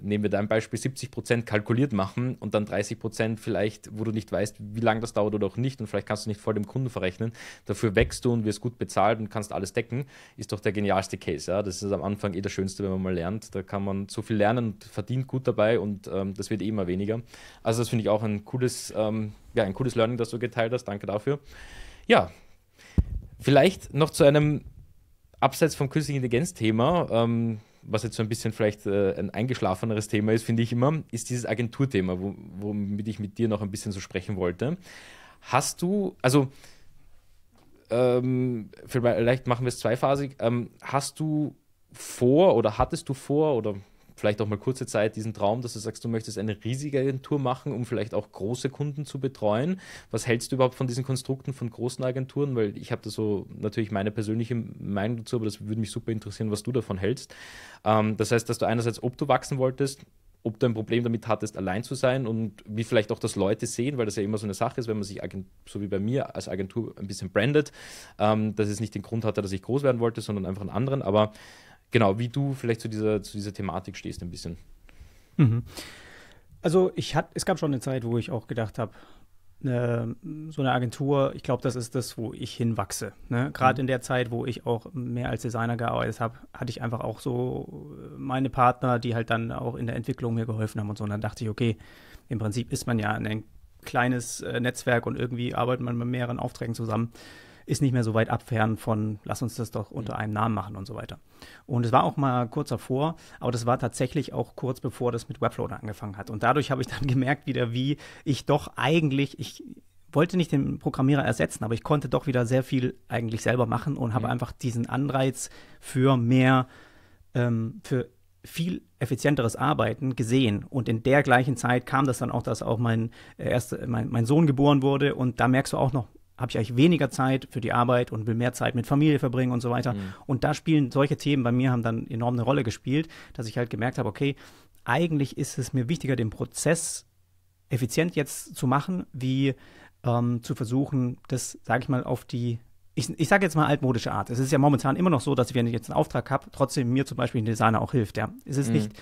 Speaker 1: nehmen wir dein Beispiel, 70% Prozent kalkuliert machen und dann 30% Prozent vielleicht, wo du nicht weißt, wie lange das dauert oder auch nicht und vielleicht kannst du nicht voll dem Kunden verrechnen, dafür wächst du und wirst gut bezahlt und kannst alles decken, ist doch der genialste Case. Ja? Das ist am Anfang eh das Schönste, wenn man mal lernt. Da kann man so viel lernen und verdient gut dabei und ähm, das wird eh immer weniger. Also das finde ich auch ein cooles, ähm, ja, ein cooles Learning, das du geteilt hast. Danke dafür. Ja, vielleicht noch zu einem abseits vom künstlichen Intelligenz-Thema. Ähm, was jetzt so ein bisschen vielleicht äh, ein eingeschlafeneres Thema ist, finde ich immer, ist dieses Agenturthema, wo, womit ich mit dir noch ein bisschen so sprechen wollte. Hast du, also ähm, vielleicht machen wir es zweiphasig, ähm, hast du vor oder hattest du vor oder vielleicht auch mal kurze Zeit diesen Traum, dass du sagst, du möchtest eine riesige Agentur machen, um vielleicht auch große Kunden zu betreuen? Was hältst du überhaupt von diesen Konstrukten von großen Agenturen? Weil ich habe da so natürlich meine persönliche Meinung dazu, aber das würde mich super interessieren, was du davon hältst. Ähm, das heißt, dass du einerseits, ob du wachsen wolltest, ob du ein Problem damit hattest, allein zu sein und wie vielleicht auch das Leute sehen, weil das ja immer so eine Sache ist, wenn man sich, so wie bei mir, als Agentur ein bisschen brandet, ähm, dass es nicht den Grund hatte, dass ich groß werden wollte, sondern einfach einen anderen. Aber genau, wie du vielleicht zu dieser, zu dieser Thematik stehst ein bisschen. Mhm.
Speaker 2: Also ich hatte, es gab schon eine Zeit, wo ich auch gedacht habe, ne, so eine Agentur, ich glaube, das ist das, wo ich hinwachse. Ne? Gerade mhm. in der Zeit, wo ich auch mehr als Designer gearbeitet habe, hatte ich einfach auch so äh, meine Partner, die halt dann auch in der Entwicklung mir geholfen haben und so. Und dann dachte ich, okay, im Prinzip ist man ja ein kleines äh, Netzwerk und irgendwie arbeitet man mit mehreren Aufträgen zusammen ist nicht mehr so weit abfern von, lass uns das doch mhm. unter einem Namen machen und so weiter. Und es war auch mal kurz davor, aber das war tatsächlich auch kurz bevor das mit Webflow angefangen hat. Und dadurch habe ich dann gemerkt wieder, wie ich doch eigentlich, ich wollte nicht den Programmierer ersetzen, aber ich konnte doch wieder sehr viel eigentlich selber machen und habe mhm. einfach diesen Anreiz für mehr, ähm, für viel effizienteres Arbeiten gesehen. Und in der gleichen Zeit kam das dann auch, dass auch mein, äh, mein, mein Sohn geboren wurde. Und da merkst du auch noch, habe ich eigentlich weniger Zeit für die Arbeit und will mehr Zeit mit Familie verbringen und so weiter. Mhm. Und da spielen solche Themen bei mir haben dann enorm eine Rolle gespielt, dass ich halt gemerkt habe, okay, eigentlich ist es mir wichtiger, den Prozess effizient jetzt zu machen, wie ähm, zu versuchen, das, sage ich mal, auf die ich, ich sage jetzt mal altmodische Art. Es ist ja momentan immer noch so, dass wenn ich jetzt einen Auftrag habe, trotzdem mir zum Beispiel ein Designer auch hilft. Ja. Es ist mhm. nicht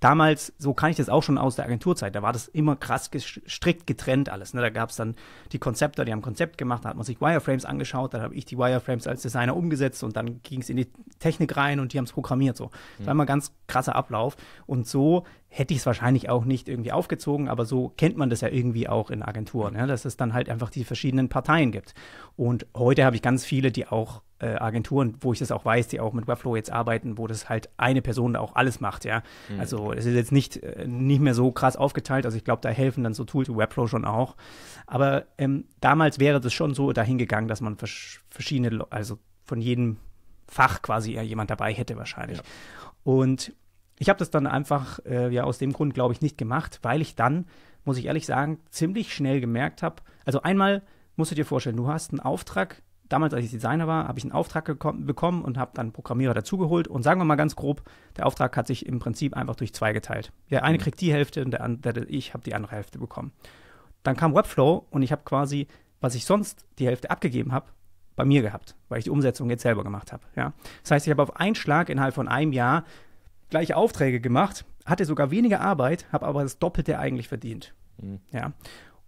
Speaker 2: damals, so kann ich das auch schon aus der Agenturzeit, da war das immer krass strikt getrennt alles. Ne? Da gab es dann die Konzepte, die haben Konzept gemacht, da hat man sich Wireframes angeschaut, dann habe ich die Wireframes als Designer umgesetzt und dann ging es in die Technik rein und die haben es programmiert. So. Das war mhm. immer ein ganz krasser Ablauf. Und so hätte ich es wahrscheinlich auch nicht irgendwie aufgezogen, aber so kennt man das ja irgendwie auch in Agenturen, ne? dass es dann halt einfach die verschiedenen Parteien gibt. Und heute habe ich ganz viele, die auch äh, Agenturen, wo ich das auch weiß, die auch mit Webflow jetzt arbeiten, wo das halt eine Person auch alles macht, ja. Mhm. Also es ist jetzt nicht, äh, nicht mehr so krass aufgeteilt. Also ich glaube, da helfen dann so Tools wie Webflow schon auch. Aber ähm, damals wäre das schon so dahingegangen, dass man vers verschiedene, also von jedem Fach quasi jemand dabei hätte wahrscheinlich. Ja. Und ich habe das dann einfach äh, ja aus dem Grund, glaube ich, nicht gemacht, weil ich dann, muss ich ehrlich sagen, ziemlich schnell gemerkt habe, also einmal musst du dir vorstellen, du hast einen Auftrag, damals, als ich Designer war, habe ich einen Auftrag bekommen und habe dann Programmierer dazugeholt. Und sagen wir mal ganz grob, der Auftrag hat sich im Prinzip einfach durch zwei geteilt. Der eine mhm. kriegt die Hälfte und der, der ich habe die andere Hälfte bekommen. Dann kam Webflow und ich habe quasi, was ich sonst die Hälfte abgegeben habe, bei mir gehabt, weil ich die Umsetzung jetzt selber gemacht habe. Ja? Das heißt, ich habe auf einen Schlag innerhalb von einem Jahr gleiche Aufträge gemacht, hatte sogar weniger Arbeit, habe aber das Doppelte eigentlich verdient. Mhm. Ja?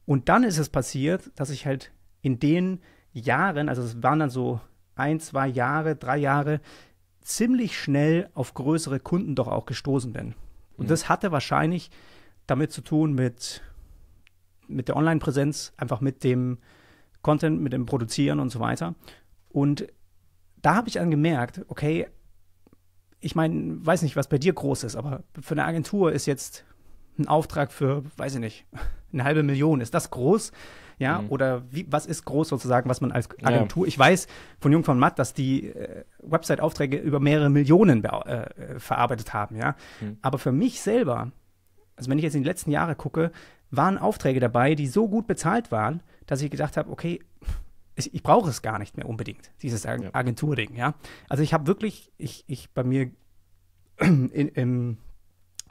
Speaker 2: Und dann ist es passiert, dass ich halt in denen Jahren, also es waren dann so ein, zwei Jahre, drei Jahre, ziemlich schnell auf größere Kunden doch auch gestoßen bin. Und mhm. das hatte wahrscheinlich damit zu tun mit, mit der Online-Präsenz, einfach mit dem Content, mit dem Produzieren und so weiter. Und da habe ich dann gemerkt, okay, ich meine, weiß nicht, was bei dir groß ist, aber für eine Agentur ist jetzt ein Auftrag für, weiß ich nicht, eine halbe Million. Ist das groß? Ja, mhm. oder wie, was ist groß sozusagen, was man als Agentur, ja. ich weiß von Jung von Matt, dass die äh, Website-Aufträge über mehrere Millionen äh, verarbeitet haben, ja. Mhm. Aber für mich selber, also wenn ich jetzt in die letzten Jahre gucke, waren Aufträge dabei, die so gut bezahlt waren, dass ich gedacht habe, okay, ich, ich brauche es gar nicht mehr unbedingt, dieses Ag ja. Agenturding, ja. Also ich habe wirklich, ich, ich bei mir in, im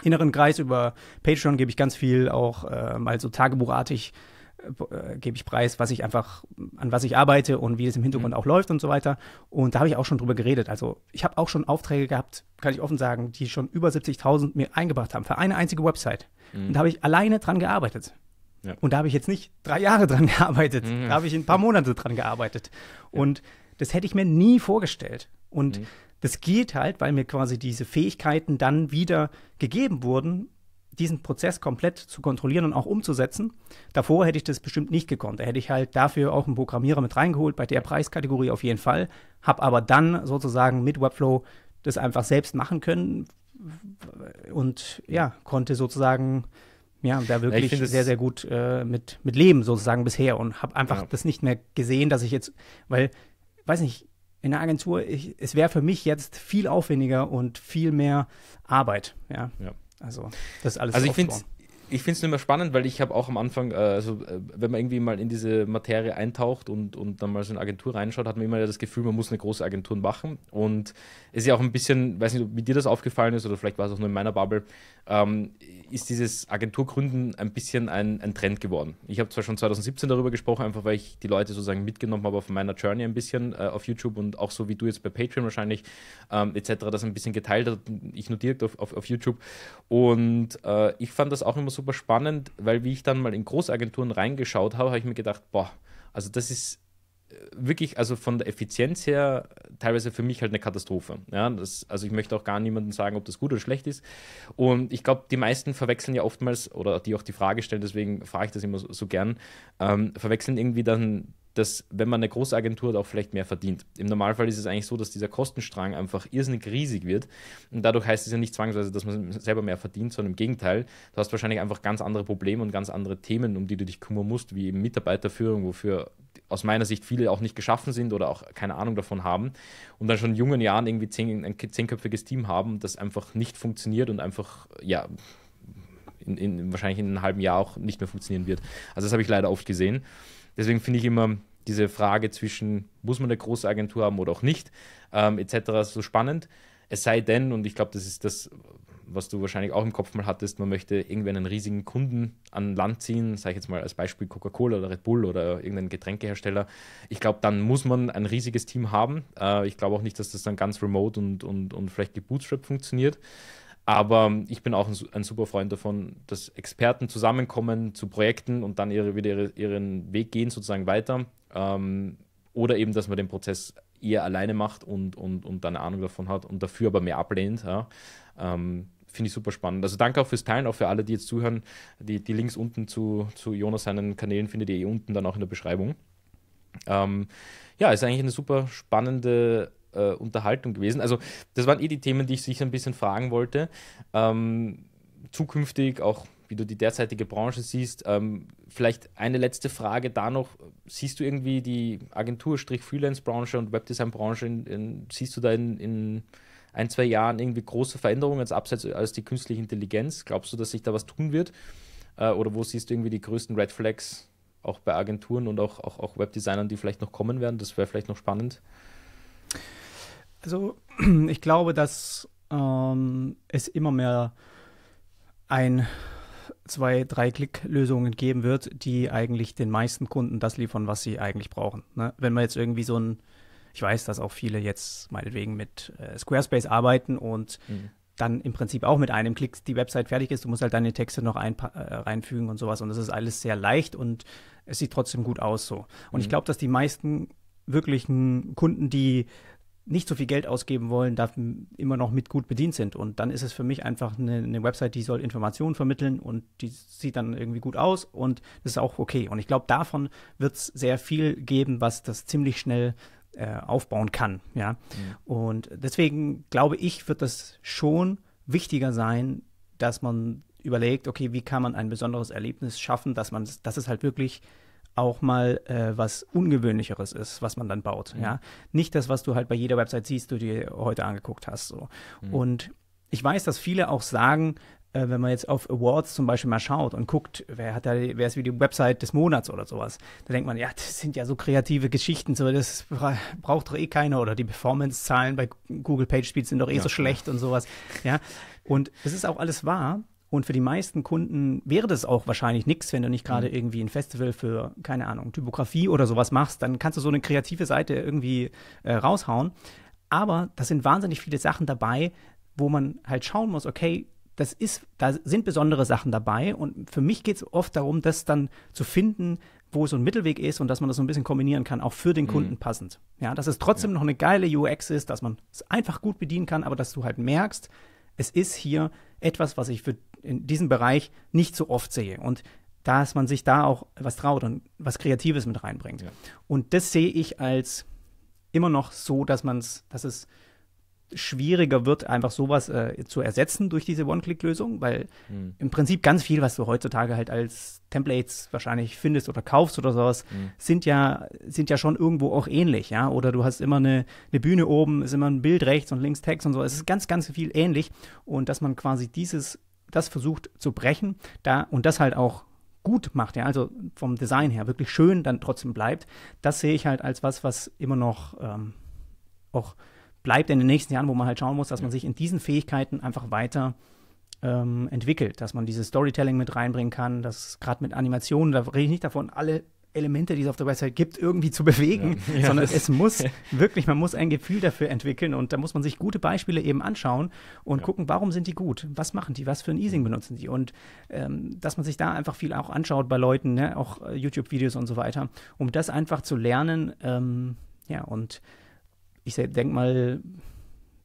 Speaker 2: inneren Kreis über Patreon gebe ich ganz viel auch äh, mal so tagebuchartig äh, äh, gebe ich preis, was ich einfach, an was ich arbeite und wie es im Hintergrund mhm. auch läuft und so weiter. Und da habe ich auch schon drüber geredet. Also ich habe auch schon Aufträge gehabt, kann ich offen sagen, die schon über 70.000 mir eingebracht haben für eine einzige Website. Mhm. Und da habe ich alleine dran gearbeitet. Ja. Und da habe ich jetzt nicht drei Jahre dran gearbeitet. Mhm. Da habe ich ein paar Monate dran gearbeitet. Ja. Und das hätte ich mir nie vorgestellt. Und mhm. das geht halt, weil mir quasi diese Fähigkeiten dann wieder gegeben wurden, diesen Prozess komplett zu kontrollieren und auch umzusetzen. Davor hätte ich das bestimmt nicht gekonnt. Da hätte ich halt dafür auch einen Programmierer mit reingeholt, bei der Preiskategorie auf jeden Fall. Habe aber dann sozusagen mit Webflow das einfach selbst machen können und ja, konnte sozusagen ja, da wirklich ja, sehr, sehr gut äh, mit, mit leben sozusagen bisher und habe einfach ja. das nicht mehr gesehen, dass ich jetzt, weil, weiß nicht, in der Agentur, ich, es wäre für mich jetzt viel aufwendiger und viel mehr Arbeit. Ja. ja. Also, das ist alles. Also, ich finde
Speaker 1: ich finde es immer spannend, weil ich habe auch am Anfang, äh, also äh, wenn man irgendwie mal in diese Materie eintaucht und, und dann mal so eine Agentur reinschaut, hat man immer das Gefühl, man muss eine große Agentur machen. Und es ist ja auch ein bisschen, weiß nicht, wie dir das aufgefallen ist oder vielleicht war es auch nur in meiner Bubble, ähm, ist dieses Agenturgründen ein bisschen ein, ein Trend geworden. Ich habe zwar schon 2017 darüber gesprochen, einfach weil ich die Leute sozusagen mitgenommen habe auf meiner Journey ein bisschen äh, auf YouTube und auch so wie du jetzt bei Patreon wahrscheinlich ähm, etc. das ein bisschen geteilt hat, ich notiert auf, auf, auf YouTube. Und äh, ich fand das auch immer so super spannend, weil wie ich dann mal in Großagenturen reingeschaut habe, habe ich mir gedacht, boah, also das ist äh, wirklich, also von der Effizienz her, teilweise für mich halt eine Katastrophe. Ja, das, also ich möchte auch gar niemandem sagen, ob das gut oder schlecht ist. Und ich glaube, die meisten verwechseln ja oftmals, oder die auch die Frage stellen, deswegen frage ich das immer so, so gern, ähm, verwechseln irgendwie dann dass, wenn man eine große Agentur hat, auch vielleicht mehr verdient. Im Normalfall ist es eigentlich so, dass dieser Kostenstrang einfach irrsinnig riesig wird. Und dadurch heißt es ja nicht zwangsweise, dass man selber mehr verdient, sondern im Gegenteil, du hast wahrscheinlich einfach ganz andere Probleme und ganz andere Themen, um die du dich kümmern musst, wie eben Mitarbeiterführung, wofür aus meiner Sicht viele auch nicht geschaffen sind oder auch keine Ahnung davon haben und dann schon in jungen Jahren irgendwie zehn, ein zehnköpfiges Team haben, das einfach nicht funktioniert und einfach, ja, in, in, wahrscheinlich in einem halben Jahr auch nicht mehr funktionieren wird. Also das habe ich leider oft gesehen. Deswegen finde ich immer diese Frage zwischen, muss man eine große Agentur haben oder auch nicht, ähm, etc. so spannend. Es sei denn, und ich glaube, das ist das, was du wahrscheinlich auch im Kopf mal hattest, man möchte irgendwie einen riesigen Kunden an Land ziehen, sage ich jetzt mal als Beispiel Coca-Cola oder Red Bull oder irgendeinen Getränkehersteller. Ich glaube, dann muss man ein riesiges Team haben. Äh, ich glaube auch nicht, dass das dann ganz remote und, und, und vielleicht gebootstrapped funktioniert. Aber ich bin auch ein, ein, super Freund davon, dass Experten zusammenkommen zu Projekten und dann ihre, wieder ihre, ihren Weg gehen, sozusagen weiter. Ähm, oder eben, dass man den Prozess eher alleine macht und, und, und dann eine Ahnung davon hat und dafür aber mehr ablehnt. Ja. Ähm, Finde ich super spannend. Also danke auch fürs Teilen, auch für alle, die jetzt zuhören. Die, die Links unten zu, zu Jonas seinen Kanälen findet ihr eh unten dann auch in der Beschreibung. Ähm, ja, ist eigentlich eine super spannende äh, Unterhaltung gewesen. Also das waren eh die Themen, die ich sicher ein bisschen fragen wollte. Ähm, zukünftig auch wie du die derzeitige Branche siehst. Ähm, vielleicht eine letzte Frage da noch. Siehst du irgendwie die Agentur-Freelance-Branche und Webdesign-Branche, siehst du da in, in, ein, zwei Jahren irgendwie große Veränderungen als abseits als die künstliche Intelligenz? Glaubst du, dass sich da was tun wird? Äh, oder wo siehst du irgendwie die größten Red Flags auch bei Agenturen und auch, auch, auch Webdesignern, die vielleicht noch kommen werden? Das wäre vielleicht noch spannend. Also
Speaker 2: ich glaube, dass ähm, es immer mehr ein, zwei, drei Klick-Lösungen geben wird, die eigentlich den meisten Kunden das liefern, was sie eigentlich brauchen. Ne? Wenn man jetzt irgendwie so ein, ich weiß, dass auch viele jetzt meinetwegen mit äh, Squarespace arbeiten und mhm. dann im Prinzip auch mit einem Klick die Website fertig ist. Du musst halt deine Texte noch ein, äh, reinfügen und sowas. Und das ist alles sehr leicht und es sieht trotzdem gut aus so. Und mhm. ich glaube, dass die meisten wirklichen Kunden, die nicht so viel Geld ausgeben wollen, da immer noch mit gut bedient sind. Und dann ist es für mich einfach eine, eine Website, die soll Informationen vermitteln und die sieht dann irgendwie gut aus und das ist auch okay. Und ich glaube, davon wird es sehr viel geben, was das ziemlich schnell äh, aufbauen kann. Ja? Mhm. Und deswegen glaube ich, wird das schon wichtiger sein, dass man überlegt, okay, wie kann man ein besonderes Erlebnis schaffen, dass man, dass es halt wirklich auch mal äh, was Ungewöhnlicheres ist, was man dann baut. Mhm. Ja? Nicht das, was du halt bei jeder Website siehst, du dir heute angeguckt hast. So. Mhm. Und ich weiß, dass viele auch sagen, äh, wenn man jetzt auf Awards zum Beispiel mal schaut und guckt, wer hat da, wer ist wie die Website des Monats oder sowas, da denkt man, ja, das sind ja so kreative Geschichten, so das bra braucht doch eh keiner oder die Performance-Zahlen bei Google Page Speed sind doch eh ja. so schlecht und sowas. Ja, und es ist auch alles wahr, und für die meisten Kunden wäre das auch wahrscheinlich nichts, wenn du nicht gerade mhm. irgendwie ein Festival für, keine Ahnung, Typografie oder sowas machst. Dann kannst du so eine kreative Seite irgendwie äh, raushauen. Aber da sind wahnsinnig viele Sachen dabei, wo man halt schauen muss, okay, das ist, da sind besondere Sachen dabei. Und für mich geht es oft darum, das dann zu finden, wo so ein Mittelweg ist und dass man das so ein bisschen kombinieren kann, auch für den mhm. Kunden passend. Ja, dass es trotzdem ja. noch eine geile UX ist, dass man es einfach gut bedienen kann, aber dass du halt merkst, es ist hier etwas, was ich für in diesem Bereich nicht so oft sehe. Und dass man sich da auch was traut und was Kreatives mit reinbringt. Ja. Und das sehe ich als immer noch so, dass man es, dass es schwieriger wird, einfach sowas äh, zu ersetzen durch diese One-Click-Lösung, weil mhm. im Prinzip ganz viel, was du heutzutage halt als Templates wahrscheinlich findest oder kaufst oder sowas, mhm. sind ja sind ja schon irgendwo auch ähnlich, ja. Oder du hast immer eine, eine Bühne oben, ist immer ein Bild rechts und links Text und so. Es ist hm. ganz, ganz viel ähnlich und dass man quasi dieses das versucht zu brechen, da und das halt auch gut macht, ja, also vom Design her wirklich schön dann trotzdem bleibt, das sehe ich halt als was, was immer noch ähm, auch bleibt in den nächsten Jahren, wo man halt schauen muss, dass man sich in diesen Fähigkeiten einfach weiter ähm, entwickelt, dass man dieses Storytelling mit reinbringen kann, dass gerade mit Animationen, da rede ich nicht davon, alle Elemente, die es auf der Website gibt, irgendwie zu bewegen, ja. Ja, sondern es muss wirklich, man muss ein Gefühl dafür entwickeln und da muss man sich gute Beispiele eben anschauen und ja. gucken, warum sind die gut, was machen die, was für ein Easing mhm. benutzen die und ähm, dass man sich da einfach viel auch anschaut bei Leuten, ne? auch äh, YouTube-Videos und so weiter, um das einfach zu lernen, ähm, ja und ich denke mal,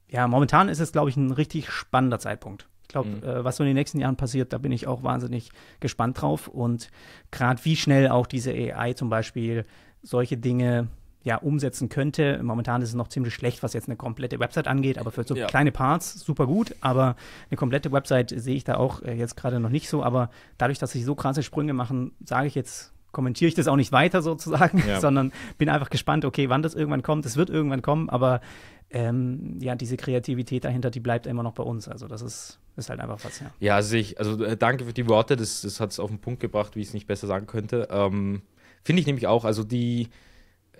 Speaker 2: ja, momentan ist es, glaube ich, ein richtig spannender Zeitpunkt. Ich glaube, mhm. äh, was so in den nächsten Jahren passiert, da bin ich auch wahnsinnig gespannt drauf. Und gerade wie schnell auch diese AI zum Beispiel solche Dinge ja, umsetzen könnte. Momentan ist es noch ziemlich schlecht, was jetzt eine komplette Website angeht, aber für so ja. kleine Parts super gut. Aber eine komplette Website sehe ich da auch äh, jetzt gerade noch nicht so. Aber dadurch, dass sich so krasse Sprünge machen, sage ich jetzt kommentiere ich das auch nicht weiter sozusagen, ja. sondern bin einfach gespannt, okay, wann das irgendwann kommt. Es wird irgendwann kommen, aber ähm, ja, diese Kreativität dahinter, die bleibt immer noch bei uns. Also das ist, ist halt einfach was, ja.
Speaker 1: Ja, also, ich, also äh, danke für die Worte, das, das hat es auf den Punkt gebracht, wie ich es nicht besser sagen könnte. Ähm, Finde ich nämlich auch, also die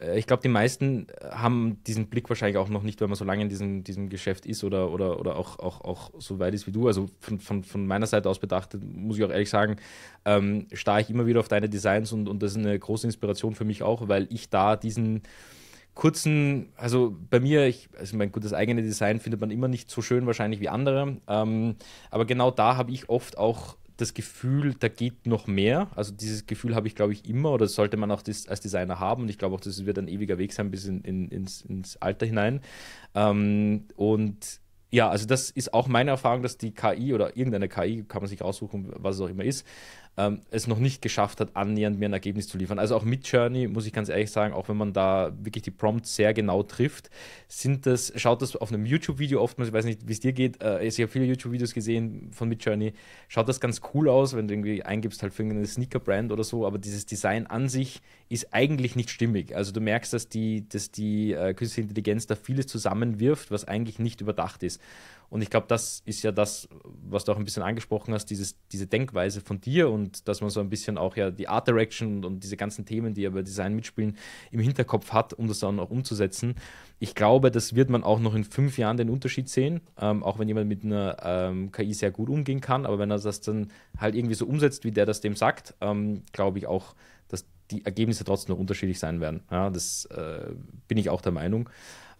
Speaker 1: äh, ich glaube, die meisten äh, haben diesen Blick wahrscheinlich auch noch nicht, wenn man so lange in diesem, diesem Geschäft ist oder, oder, oder auch, auch, auch so weit ist wie du. Also von, von, von meiner Seite aus betrachtet, muss ich auch ehrlich sagen, ähm, starre ich immer wieder auf deine Designs und, und das ist eine große Inspiration für mich auch, weil ich da diesen kurzen, also bei mir, ich, also mein gutes eigene Design findet man immer nicht so schön wahrscheinlich wie andere, ähm, aber genau da habe ich oft auch das Gefühl, da geht noch mehr. Also dieses Gefühl habe ich, glaube ich, immer oder sollte man auch das als Designer haben. Und ich glaube auch, das wird ein ewiger Weg sein bis in, in, ins, ins, Alter hinein. Ähm, und ja, also das ist auch meine Erfahrung, dass die KI oder irgendeine KI, kann man sich aussuchen, was es auch immer ist, ähm, es noch nicht geschafft hat, annähernd mir ein Ergebnis zu liefern. Also auch mit Journey, muss ich ganz ehrlich sagen, auch wenn man da wirklich die Prompts sehr genau trifft, sind das, schaut das auf einem YouTube-Video oftmals, ich weiß nicht, wie es dir geht, äh, ich habe viele YouTube-Videos gesehen von mit Journey, schaut das ganz cool aus, wenn du irgendwie eingibst halt für irgendeine Sneaker-Brand oder so, aber dieses Design an sich ist eigentlich nicht stimmig. Also du merkst, dass die, dass die äh, künstliche Intelligenz da vieles zusammenwirft, was eigentlich nicht überdacht ist. Und ich glaube, das ist ja das, was du auch ein bisschen angesprochen hast, dieses, diese Denkweise von dir und dass man so ein bisschen auch ja die Art Direction und diese ganzen Themen, die ja bei Design mitspielen, im Hinterkopf hat, um das dann auch umzusetzen. Ich glaube, das wird man auch noch in fünf Jahren den Unterschied sehen, ähm, auch wenn jemand mit einer ähm, KI sehr gut umgehen kann. Aber wenn er das dann halt irgendwie so umsetzt, wie der das dem sagt, ähm, glaube ich auch, dass die Ergebnisse trotzdem noch unterschiedlich sein werden. Ja, das äh, bin ich auch der Meinung.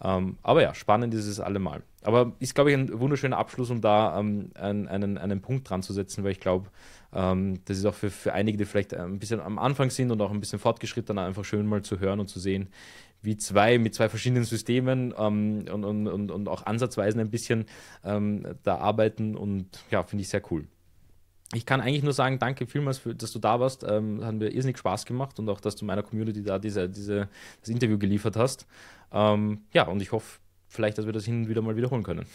Speaker 1: Ähm, aber ja, spannend ist es allemal. Aber ist, glaube ich, ein wunderschöner Abschluss, um da ähm, einen, einen, Punkt dran zu setzen, weil ich glaube, ähm, das ist auch für, für einige, die vielleicht ein bisschen am Anfang sind und auch ein bisschen fortgeschrittener, einfach schön mal zu hören und zu sehen, wie zwei mit zwei verschiedenen Systemen ähm, und, und, und, und, auch Ansatzweisen ein bisschen ähm, da arbeiten und ja, finde ich sehr cool. Ich kann eigentlich nur sagen, danke vielmals, für, dass du da warst. Ähm, hat mir irrsinnig Spaß gemacht und auch, dass du meiner Community da diese, diese, das Interview geliefert hast. Ähm, ja, und ich hoffe vielleicht, dass wir das hin und wieder mal wiederholen können.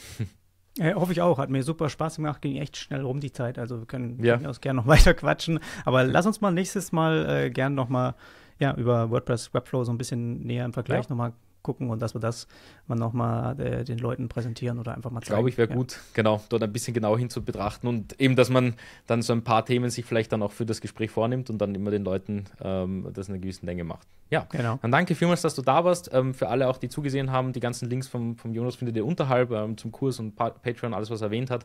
Speaker 2: Äh, hoffe ich auch. Hat mir super Spaß gemacht. Ging echt schnell rum die Zeit. Also wir können ja. aus gerne noch weiter quatschen. Aber lass uns mal nächstes Mal äh, gern noch mal ja, über WordPress Webflow so ein bisschen näher im Vergleich ja. nochmal gucken und dass wir das mal nochmal äh, den Leuten präsentieren oder einfach mal zeigen. Glaube ich, wäre ja. gut,
Speaker 1: genau, dort ein bisschen genau hin zu betrachten und eben, dass man dann so ein paar Themen sich vielleicht dann auch für das Gespräch vornimmt und dann immer den Leuten ähm, das in einer gewissen Länge macht. Ja, genau. Dann danke vielmals, dass du da warst. Ähm, für alle auch, die zugesehen haben, die ganzen Links vom, vom Jonas findet ihr unterhalb ähm, zum Kurs und pa Patreon, alles, was er erwähnt hat.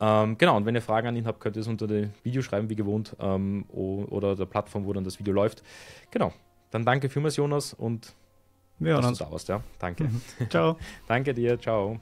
Speaker 1: Ähm, genau, und wenn ihr Fragen an ihn habt, könnt ihr es unter dem Video schreiben, wie gewohnt, ähm, oder der Plattform, wo dann das Video läuft. Genau. Dann danke vielmals, Jonas, und wir hören Du da warst, ja. Danke. Mhm. ciao. Danke dir. Ciao.